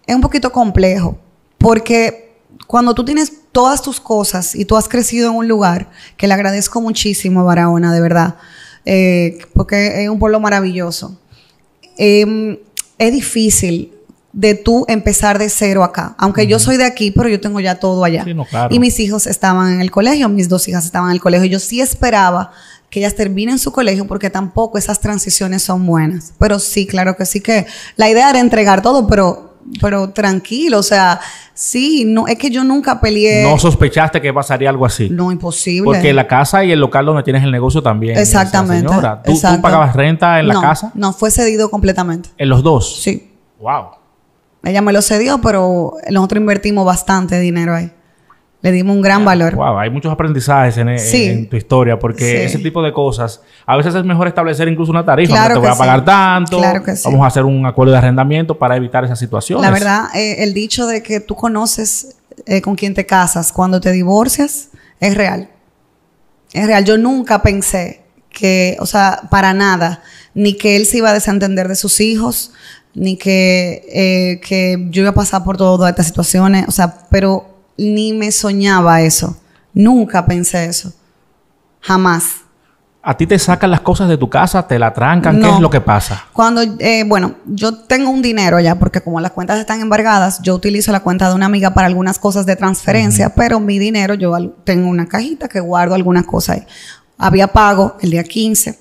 es un poquito complejo, porque cuando tú tienes todas tus cosas y tú has crecido en un lugar, que le agradezco muchísimo a Barahona, de verdad, eh, porque es un pueblo maravilloso, em, es difícil de tú empezar de cero acá. Aunque yo soy de aquí, pero yo tengo ya todo allá. Y mis hijos estaban en el colegio, mis dos hijas estaban en el colegio. Yo sí esperaba que ellas terminen su colegio porque tampoco esas transiciones son buenas. Pero sí, claro que sí que la idea era entregar todo, pero pero tranquilo, o sea, sí, no es que yo nunca peleé. No sospechaste que pasaría algo así. No, imposible. Porque la casa y el local donde tienes el negocio también. Exactamente. Señora, ¿tú, pagabas renta en la casa? No, fue cedido completamente. ¿En los dos? Sí. Wow. Ella me lo cedió, pero nosotros invertimos bastante dinero ahí. Le dimos un gran valor. Wow, hay muchos aprendizajes en, tu historia, porque ese tipo de cosas, a veces es mejor establecer incluso una tarifa, No te voy a pagar tanto, vamos a hacer un acuerdo de arrendamiento para evitar esas situaciones. La verdad, eh, el dicho de que tú conoces eh, con quién te casas cuando te divorcias es real. Es real, yo nunca pensé que, o sea, para nada, ni que él se iba a desentender de sus hijos, ni que, eh, que yo iba a pasar por todas estas situaciones, o sea, pero ni me soñaba eso, nunca pensé eso, jamás. ¿A ti te sacan las cosas de tu casa? ¿Te la trancan? ¿Qué es lo que pasa? Cuando, eh, bueno, yo tengo un dinero ya, porque como las cuentas están embargadas, yo utilizo la cuenta de una amiga para algunas cosas de transferencia, pero mi dinero, yo tengo una cajita que guardo algunas cosas ahí. Había pago el día 15,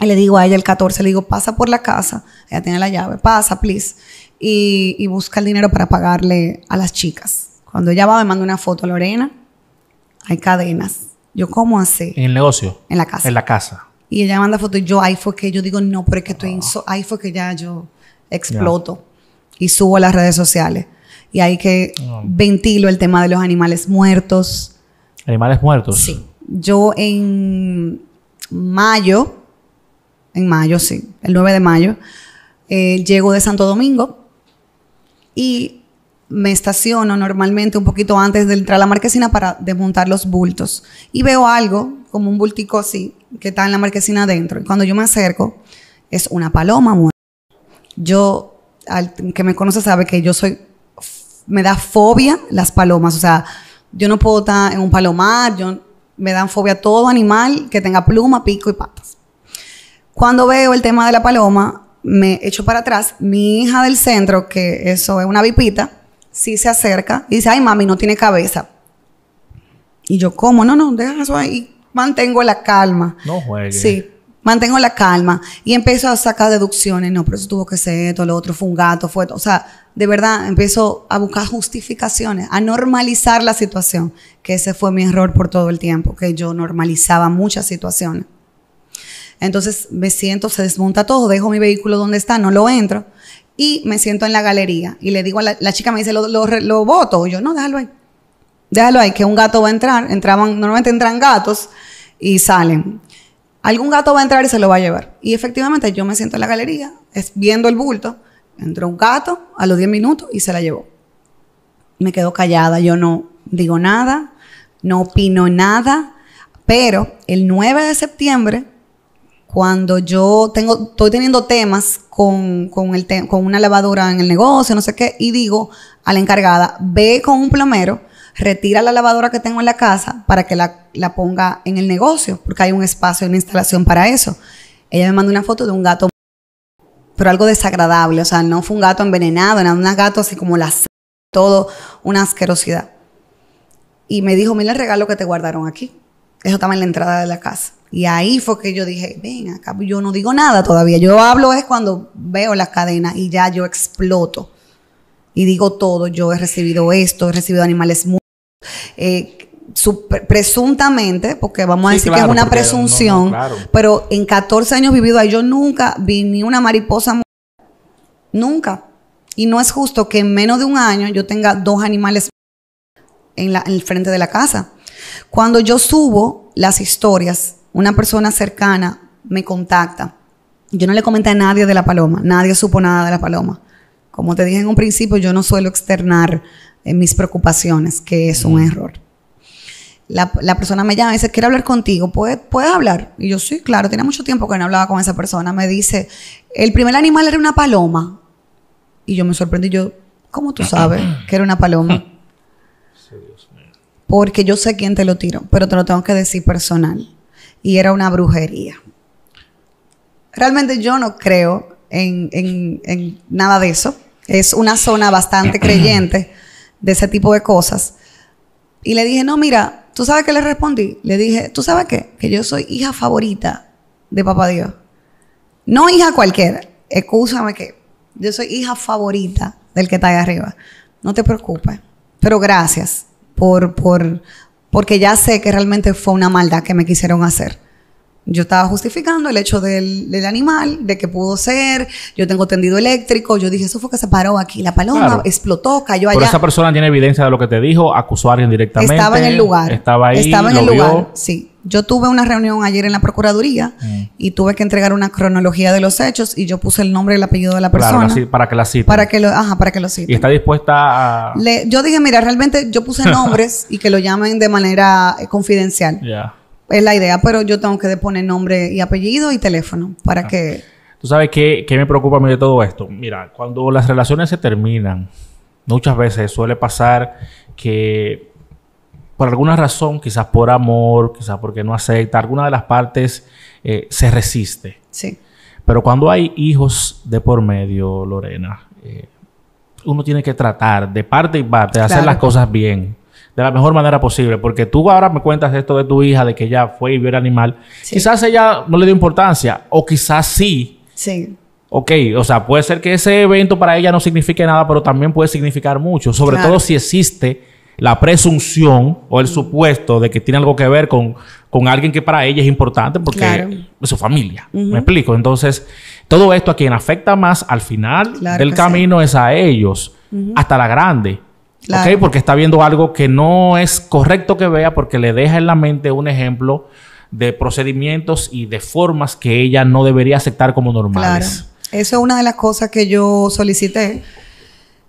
y le digo a ella el 14, le digo, pasa por la casa, ella tiene la llave, pasa, please, y, busca el dinero para pagarle a las chicas. Cuando ella va, me manda una foto a Lorena, hay cadenas. Yo, ¿cómo hace? ¿En el negocio? En la casa. En la casa. Y ella manda foto y yo, ahí fue que yo digo, no, pero es que estoy, ah. ahí fue que ya yo exploto y subo a las redes sociales. Y ahí que ah. ventilo el tema de los animales muertos. ¿Animales muertos? Sí. Yo en mayo en mayo, sí, el 9 de mayo, eh, llego de Santo Domingo y me estaciono normalmente un poquito antes de entrar a la marquesina para desmontar los bultos. Y veo algo, como un bultico así, que está en la marquesina adentro. Y cuando yo me acerco, es una paloma Yo, al que me conoce sabe que yo soy, me da fobia las palomas. O sea, yo no puedo estar en un palomar, yo, me dan fobia todo animal que tenga pluma, pico y patas. Cuando veo el tema de la paloma, me echo para atrás. Mi hija del centro, que eso es una vipita, sí se acerca y dice, ay mami, no tiene cabeza. Y yo, ¿cómo? No, no, deja eso ahí. Mantengo la calma. No juegues. Sí, mantengo la calma. Y empiezo a sacar deducciones. No, pero eso tuvo que ser esto, lo otro, fue un gato, fue... Esto. O sea, de verdad, empiezo a buscar justificaciones, a normalizar la situación. Que ese fue mi error por todo el tiempo, que yo normalizaba muchas situaciones. Entonces me siento, se desmonta todo, dejo mi vehículo donde está, no lo entro y me siento en la galería y le digo a la, chica, me dice, lo, voto yo, no, déjalo ahí. Déjalo ahí, que un gato va a entrar. Entraban, normalmente entran gatos y salen. Algún gato va a entrar y se lo va a llevar. Y efectivamente yo me siento en la galería, es, viendo el bulto. Entró un gato a los 10 minutos y se la llevó. Me quedo callada, yo no digo nada, no opino nada. Pero el 9 de septiembre cuando yo tengo, estoy teniendo temas con, el con una lavadora en el negocio, no sé qué, y digo a la encargada, ve con un plomero, retira la lavadora que tengo en la casa para que la, ponga en el negocio, porque hay un espacio, una instalación para eso. Ella me mandó una foto de un gato, pero algo desagradable, o sea, no fue un gato envenenado, era un gato así como la todo, una asquerosidad. Y me dijo, mira el regalo que te guardaron aquí. Eso estaba en la entrada de la casa. Y ahí fue que yo dije, venga, yo no digo nada todavía. Yo hablo es cuando veo la cadena y ya yo exploto. Y digo todo, yo he recibido esto, he recibido animales muertos. Eh, presuntamente, porque vamos a decir que es una presunción, pero en 14 años vivido ahí yo nunca vi ni una mariposa. muerta. Nunca. Y no es justo que en menos de un año yo tenga dos animales en, en el frente de la casa. Cuando yo subo las historias, una persona cercana me contacta. Yo no le comenté a nadie de la paloma, nadie supo nada de la paloma. Como te dije en un principio, yo no suelo externar eh, mis preocupaciones, que es un mm. error. La, persona me llama y dice, quiero hablar contigo, ¿Puedes, ¿puedes hablar? Y yo, sí, claro, tenía mucho tiempo que no hablaba con esa persona. Me dice, el primer animal era una paloma. Y yo me sorprendí, yo, ¿cómo tú sabes que era una paloma? porque yo sé quién te lo tiró, pero te lo tengo que decir personal. Y era una brujería. Realmente yo no creo en, nada de eso. Es una zona bastante creyente de ese tipo de cosas. Y le dije, no, mira, ¿tú sabes qué le respondí? Le dije, ¿tú sabes qué? Que yo soy hija favorita de Papá Dios. No hija cualquiera. Escúchame que yo soy hija favorita del que está ahí arriba. No te preocupes. Pero gracias por, por, porque ya sé que realmente fue una maldad que me quisieron hacer. Yo estaba justificando el hecho del, animal, de que pudo ser, yo tengo tendido eléctrico, yo dije, eso fue que se paró aquí, la paloma explotó, cayó allá. Pero esa persona tiene evidencia de lo que te dijo, acusó a alguien directamente. Estaba en el lugar. Estaba ahí. Estaba en el lugar, sí. Yo tuve una reunión ayer en la Procuraduría mm. y tuve que entregar una cronología de los hechos y yo puse el nombre y el apellido de la persona. para que la cite. Para que lo, ajá, para que lo cite. Y está dispuesta a... yo dije, mira, realmente yo puse nombres y que lo llamen de manera eh, confidencial. Ya es la idea, pero yo tengo que poner nombre y apellido y teléfono para ah. que... ¿Tú sabes qué, me preocupa a mí de todo esto? Mira, cuando las relaciones se terminan, muchas veces suele pasar que por alguna razón, quizás por amor, quizás porque no acepta, alguna de las partes eh, se resiste. Sí. Pero cuando hay hijos de por medio, Lorena, eh, uno tiene que tratar de parte y parte, de hacer las cosas bien de la mejor manera posible. Porque tú ahora me cuentas esto de tu hija, de que ella fue y vio el animal. Quizás ella no le dio importancia, o quizás sí. Sí. Ok, o sea, puede ser que ese evento para ella no signifique nada, pero también puede significar mucho, sobre todo si existe la presunción o el mm. supuesto de que tiene algo que ver con, alguien que para ella es importante porque es su familia. ¿Me explico? Entonces, todo esto a quien afecta más al final del camino es a ellos, hasta la grande. ¿okay? Porque está viendo algo que no es correcto que vea porque le deja en la mente un ejemplo de procedimientos y de formas que ella no debería aceptar como normales. Eso es una de las cosas que yo solicité,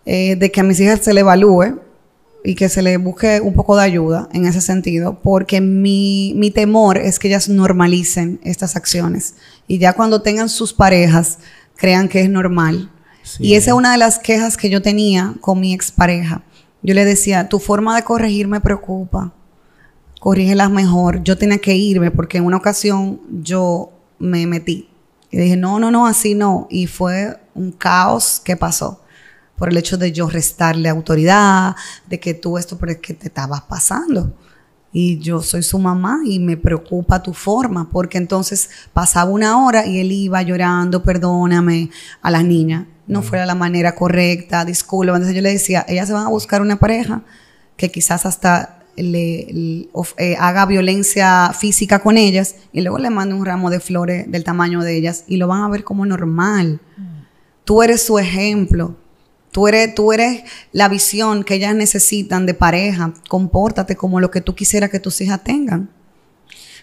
eh, de que a mis hijas se le evalúe y que se le busque un poco de ayuda en ese sentido, porque mi, temor es que ellas normalicen estas acciones y ya cuando tengan sus parejas crean que es normal. Y esa es una de las quejas que yo tenía con mi expareja yo le decía, tu forma de corregir me preocupa, corrígelas mejor. Yo tenía que irme porque en una ocasión yo me metí y dije, no, no, no, así no. Y fue un caos que pasó por el hecho de yo restarle autoridad, de que tú esto, pero que te estabas pasando. Y yo soy su mamá y me preocupa tu forma, porque entonces pasaba una hora y él iba llorando, perdóname, a las niñas no fuera la manera correcta, disculpa. Entonces yo le decía, ellas se van a buscar una pareja que quizás hasta le, eh, haga violencia física con ellas y luego le mande un ramo de flores del tamaño de ellas y lo van a ver como normal. Mm. Tú eres su ejemplo. Tú eres, tú eres la visión que ellas necesitan de pareja. Compórtate como lo que tú quisieras que tus hijas tengan.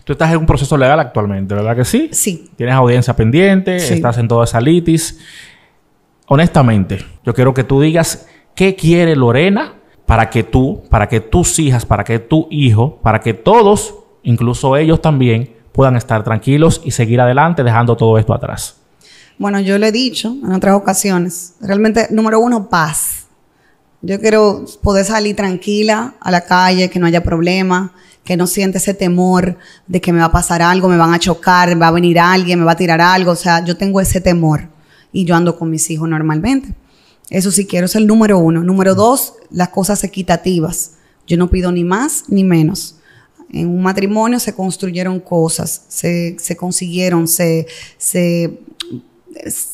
Tú estás en un proceso legal actualmente, ¿verdad que sí? Sí. Tienes audiencia pendiente, estás en toda esa litis honestamente, yo quiero que tú digas qué quiere Lorena para que tú, para que tus hijas, para que tu hijo, para que todos, incluso ellos también, puedan estar tranquilos y seguir adelante dejando todo esto atrás. Bueno, yo lo he dicho en otras ocasiones. Realmente, número uno, paz. Yo quiero poder salir tranquila a la calle, que no haya problema, que no siente ese temor de que me va a pasar algo, me van a chocar, va a venir alguien, me va a tirar algo. O sea, yo tengo ese temor y yo ando con mis hijos normalmente. Eso sí quiero, es el número uno. Número dos, las cosas equitativas. Yo no pido ni más ni menos. En un matrimonio se construyeron cosas, se, consiguieron, se,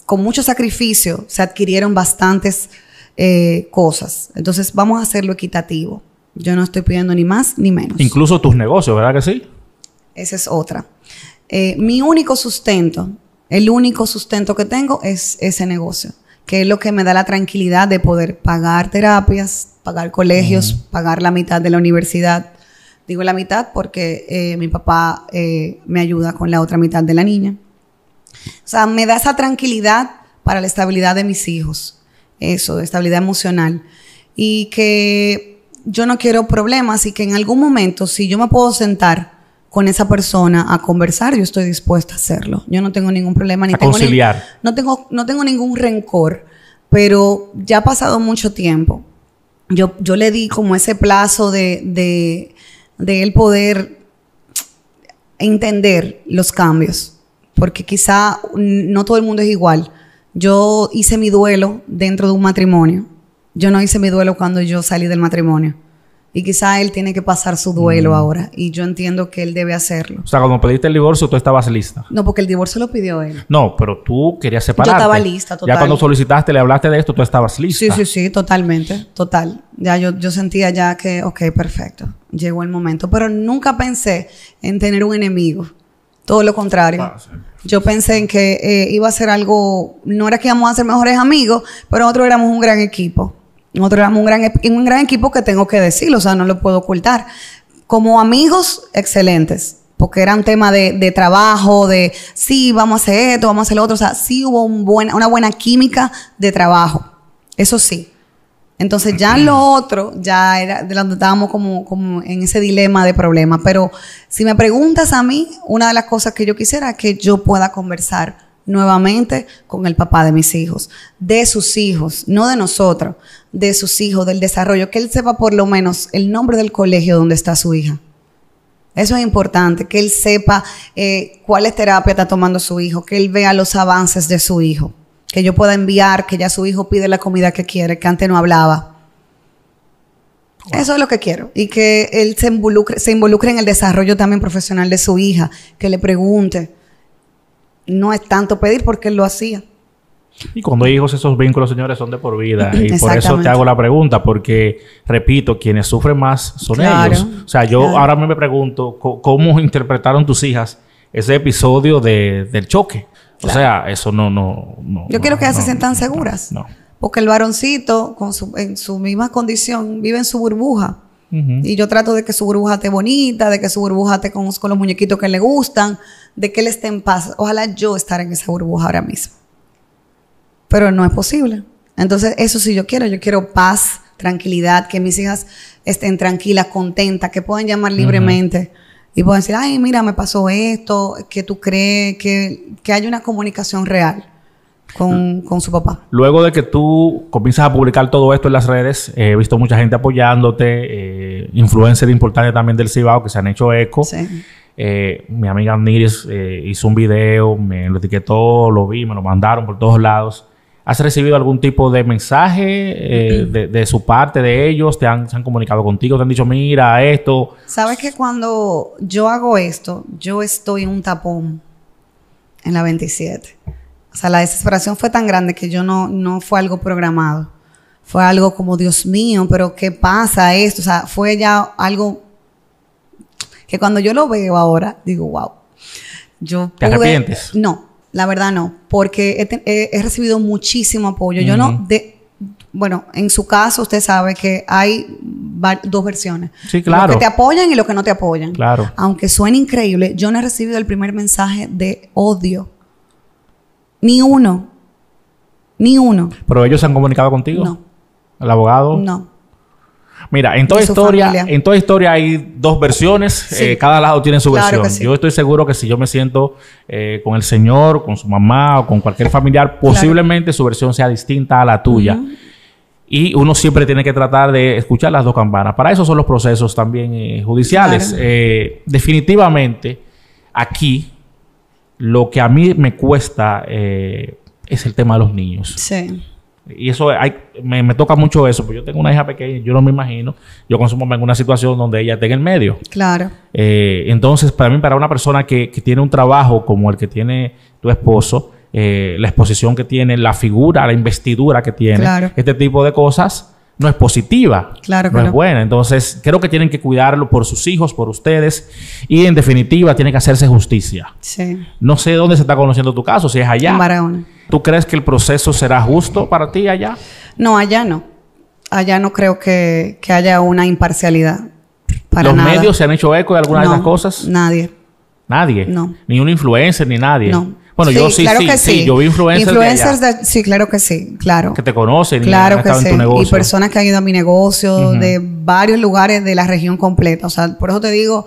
con mucho sacrificio se adquirieron bastantes eh, cosas. Entonces vamos a hacerlo equitativo. Yo no estoy pidiendo ni más ni menos. Incluso tus negocios, ¿verdad que sí? Esa es otra. Eh, mi único sustento el único sustento que tengo es ese negocio, que es lo que me da la tranquilidad de poder pagar terapias, pagar colegios, pagar la mitad de la universidad. Digo la mitad porque eh, mi papá eh, me ayuda con la otra mitad de la niña. O sea, me da esa tranquilidad para la estabilidad de mis hijos, eso, estabilidad emocional. Y que yo no quiero problemas y que en algún momento, si yo me puedo sentar con esa persona a conversar, yo estoy dispuesta a hacerlo. Yo no tengo ningún problema ni a conciliar. no tengo no tengo ningún rencor, pero ya ha pasado mucho tiempo. Yo, yo le di como ese plazo de, de, de él poder entender los cambios, porque quizá no todo el mundo es igual. Yo hice mi duelo dentro de un matrimonio. Yo no hice mi duelo cuando yo salí del matrimonio y quizá él tiene que pasar su duelo mm. ahora y yo entiendo que él debe hacerlo. O sea, cuando pediste el divorcio tú estabas lista. No, porque el divorcio lo pidió él. No, pero tú querías separarte. Yo estaba lista, total. Ya cuando solicitaste, le hablaste de esto, tú estabas lista. Sí, sí, sí, totalmente, total. Ya yo, yo sentía ya que, ok, perfecto, llegó el momento, pero nunca pensé en tener un enemigo. Todo lo contrario. Ah, yo pensé en que eh, iba a ser algo, no era que íbamos a ser mejores amigos, pero nosotros éramos un gran equipo. Nosotros éramos un gran, un gran equipo que tengo que decirlo, o sea, no lo puedo ocultar. Como amigos, excelentes, porque era un tema de, trabajo, de sí, vamos a hacer esto, vamos a hacer lo otro, o sea, sí hubo una buena química de trabajo, eso sí. Entonces ya lo otro, ya era, donde estábamos como, como en ese dilema de problema, pero si me preguntas a mí, una de las cosas que yo quisiera es que yo pueda conversar nuevamente con el papá de mis hijos, de sus hijos, no de nosotros de sus hijos, del desarrollo, que él sepa por lo menos el nombre del colegio donde está su hija. Eso es importante, que él sepa eh, cuál es terapia está tomando su hijo, que él vea los avances de su hijo, que yo pueda enviar, que ya su hijo pide la comida que quiere, que antes no hablaba. Eso es lo que quiero. Y que él se involucre, se involucre en el desarrollo también profesional de su hija, que le pregunte. No es tanto pedir porque él lo hacía. Y cuando hay hijos, esos vínculos, señores, son de por vida. Y por eso te hago la pregunta, porque, repito, quienes sufren más son ellos. O sea, yo ahora me pregunto cómo interpretaron tus hijas ese episodio de, del choque. O sea, eso no, no, no Yo quiero que ellas se sientan seguras. no Porque el varoncito, con en su misma condición, vive en su burbuja. Y yo trato de que su burbuja esté bonita, de que su burbuja esté con, con los muñequitos que le gustan, de que él esté en paz. Ojalá yo estar en esa burbuja ahora mismo pero no es posible. Entonces, eso sí yo quiero, yo quiero paz, tranquilidad, que mis hijas estén tranquilas, contentas, que puedan llamar libremente. Y puedan decir, ay, mira, me pasó esto, que tú crees que, que hay una comunicación real con, su papá. Luego de que tú comienzas a publicar todo esto en las redes, eh, he visto mucha gente apoyándote, eh, influencers importantes también del Cibao que se han hecho eco. Eh, mi amiga Niris hizo un video, me lo etiquetó, lo vi, me lo mandaron por todos lados. ¿Has recibido algún tipo de mensaje eh, de, su parte, de ellos? ¿Te han, se han comunicado contigo? ¿Te han dicho, mira, esto? Sabes que cuando yo hago esto, yo estoy en un tapón en la 27. O sea, la desesperación fue tan grande que yo no, no fue algo programado. Fue algo como, Dios mío, pero ¿qué pasa esto? O sea, fue ya algo que cuando yo lo veo ahora, digo, wow. Yo ¿Te arrepientes? No, la verdad no, porque he, recibido muchísimo apoyo. Yo no, de, bueno, en su caso usted sabe que hay dos versiones. Sí, claro. Los que te apoyan y los que no te apoyan. Claro. Aunque suene increíble, yo no he recibido el primer mensaje de odio. Ni uno. Ni uno. ¿Pero ellos se han comunicado contigo? No. ¿El abogado? No. Mira, en toda historia, en toda historia hay dos versiones, eh, cada lado tiene su versión. Yo estoy seguro que si yo me siento eh, con el Señor, con su mamá o con cualquier familiar, posiblemente su versión sea distinta a la tuya. Y uno siempre tiene que tratar de escuchar las dos campanas. Para eso son los procesos también eh, judiciales. definitivamente, aquí lo que a mí me cuesta es el tema de los niños. Sí. Y eso hay, me, toca mucho eso, porque yo tengo una hija pequeña, yo no me imagino, yo consumo en una situación donde ella esté en el medio. Claro. Eh, entonces, para mí, para una persona que, tiene un trabajo como el que tiene tu esposo, eh, la exposición que tiene, la figura, la investidura que tiene, este tipo de cosas, no es positiva. Claro no, es buena. Entonces, creo que tienen que cuidarlo por sus hijos, por ustedes. Y en definitiva, tiene que hacerse justicia. Sí. No sé dónde se está conociendo tu caso, si es allá. En Barahona. ¿Tú crees que el proceso será justo para ti allá? No, allá no. Allá no creo que, haya una imparcialidad. Para ¿Los medios se han hecho eco de alguna de esas cosas? Nadie. Nadie. No. Ni un influencer, ni nadie. No. Bueno, yo sí, claro sí, que sí, Yo vi influencers. de allá. sí, claro que sí, claro. Que te conocen claro y que sí en tu negocio. Y personas que han ido a mi negocio de varios lugares de la región completa. O sea, por eso te digo,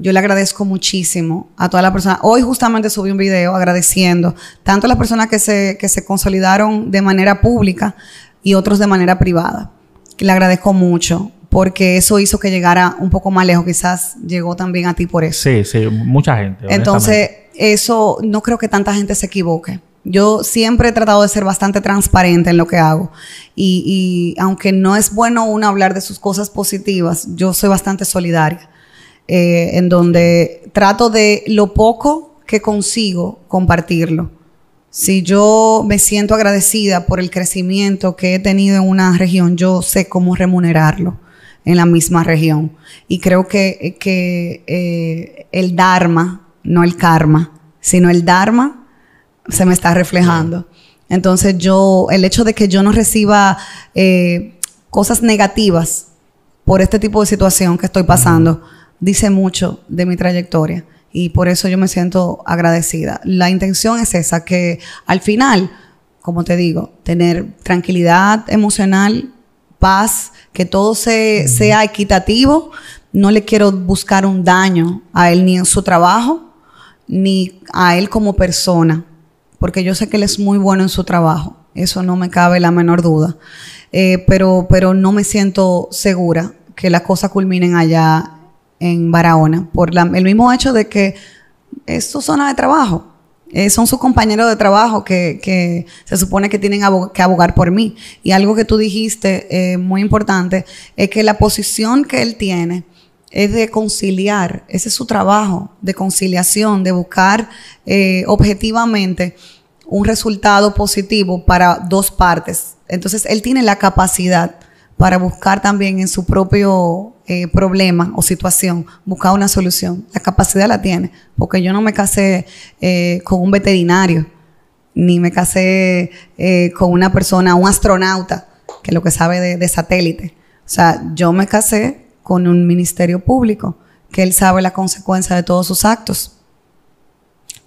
yo le agradezco muchísimo a toda la persona. Hoy justamente subí un video agradeciendo tanto a las personas que se, consolidaron de manera pública y otros de manera privada. Le agradezco mucho porque eso hizo que llegara un poco más lejos. Quizás llegó también a ti por eso. Sí, sí, mucha gente. Entonces, eso no creo que tanta gente se equivoque. Yo siempre he tratado de ser bastante transparente en lo que hago. Y, y aunque no es bueno uno hablar de sus cosas positivas, yo soy bastante solidaria eh, en donde trato de lo poco que consigo compartirlo. Si yo me siento agradecida por el crecimiento que he tenido en una región, yo sé cómo remunerarlo en la misma región. Y creo que, eh, el Dharma, no el karma, sino el Dharma se me está reflejando. Entonces yo, el hecho de que yo no reciba eh, cosas negativas por este tipo de situación que estoy pasando, dice mucho de mi trayectoria y por eso yo me siento agradecida. La intención es esa, que al final, como te digo, tener tranquilidad emocional, paz, que todo sea equitativo. No le quiero buscar un daño a él ni en su trabajo, ni a él como persona, porque yo sé que él es muy bueno en su trabajo, eso no me cabe la menor duda, eh, pero, pero no me siento segura que las cosas culminen allá en Barahona, por el mismo hecho de que es su zona de trabajo. Eh, son sus compañeros de trabajo que, se supone que tienen que abogar por mí. Y algo que tú dijiste eh, muy importante es que la posición que él tiene es de conciliar, ese es su trabajo, de conciliación, de buscar eh, objetivamente un resultado positivo para dos partes. Entonces, él tiene la capacidad para buscar también en su propio eh, problema o situación, buscar una solución. La capacidad la tiene, porque yo no me casé eh, con un veterinario, ni me casé eh, con una persona, un astronauta, que es lo que sabe de, satélite. O sea, yo me casé con un ministerio público, que él sabe la consecuencia de todos sus actos.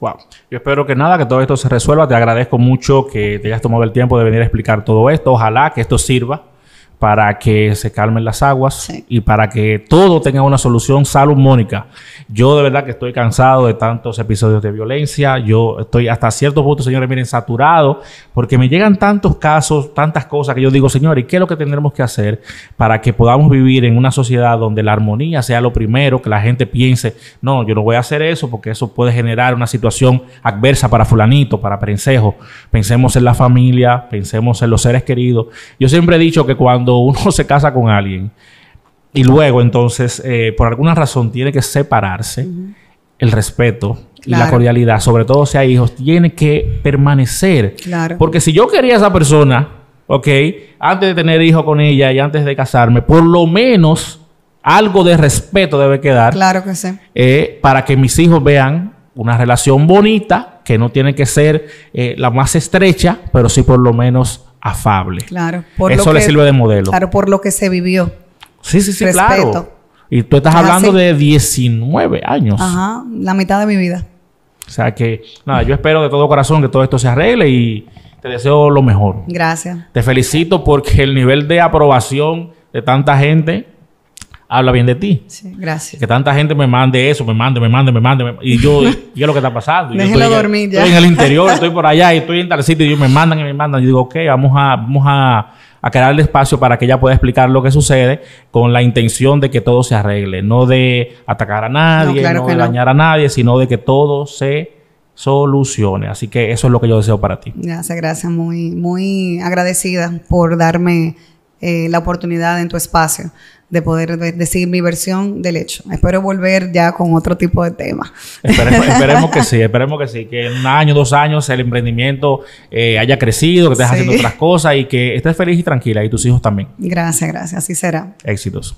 Wow. Yo espero que nada, que todo esto se resuelva. Te agradezco mucho que te hayas tomado el tiempo de venir a explicar todo esto. Ojalá que esto sirva para que se calmen las aguas y para que todo tenga una solución Mónica, Yo de verdad que estoy cansado de tantos episodios de violencia, yo estoy hasta cierto punto, señores, miren, saturado, porque me llegan tantos casos, tantas cosas que yo digo, señores, ¿y qué es lo que tendremos que hacer para que podamos vivir en una sociedad donde la armonía sea lo primero, que la gente piense, no, yo no voy a hacer eso porque eso puede generar una situación adversa para fulanito, para prensejo. Pensemos en la familia, pensemos en los seres queridos. Yo siempre he dicho que cuando uno se casa con alguien y luego entonces eh, por alguna razón tiene que separarse, el respeto y la cordialidad, sobre todo si hay hijos, tiene que permanecer. Claro. Porque si yo quería a esa persona, ¿ok? Antes de tener hijos con ella y antes de casarme, por lo menos algo de respeto debe quedar. Claro que sí. Eh, para que mis hijos vean una relación bonita, que no tiene que ser eh, la más estrecha, pero sí por lo menos afable. Claro. Por Eso le sirve de modelo. Claro, por lo que se vivió. Sí, sí, sí, claro. Y tú estás hablando de 19 años. Ajá, la mitad de mi vida. O sea que, nada, yo espero de todo corazón que todo esto se arregle y te deseo lo mejor. Gracias. Te felicito porque el nivel de aprobación de tanta gente habla bien de ti. Sí, gracias. Que tanta gente me mande eso, me mande, me mande, me mande. Y yo, ¿qué es lo que está pasando? Déjelo dormir ya. Estoy en el interior, estoy por allá estoy en tal sitio y me mandan y me mandan. Y digo, ok, vamos a, vamos a, a el espacio para que ella pueda explicar lo que sucede con la intención de que todo se arregle. No de atacar a nadie, no, de dañar a nadie, sino de que todo se solucione. Así que eso es lo que yo deseo para ti. Gracias, gracias. Muy, muy agradecida por darme eh, la oportunidad en tu espacio de poder decir mi versión del hecho. Espero volver ya con otro tipo de tema. Esperemos, que sí, esperemos que sí, que en un año, dos años el emprendimiento eh, haya crecido, que estés haciendo otras cosas y que estés feliz y tranquila y tus hijos también. Gracias, gracias, así será. Éxitos.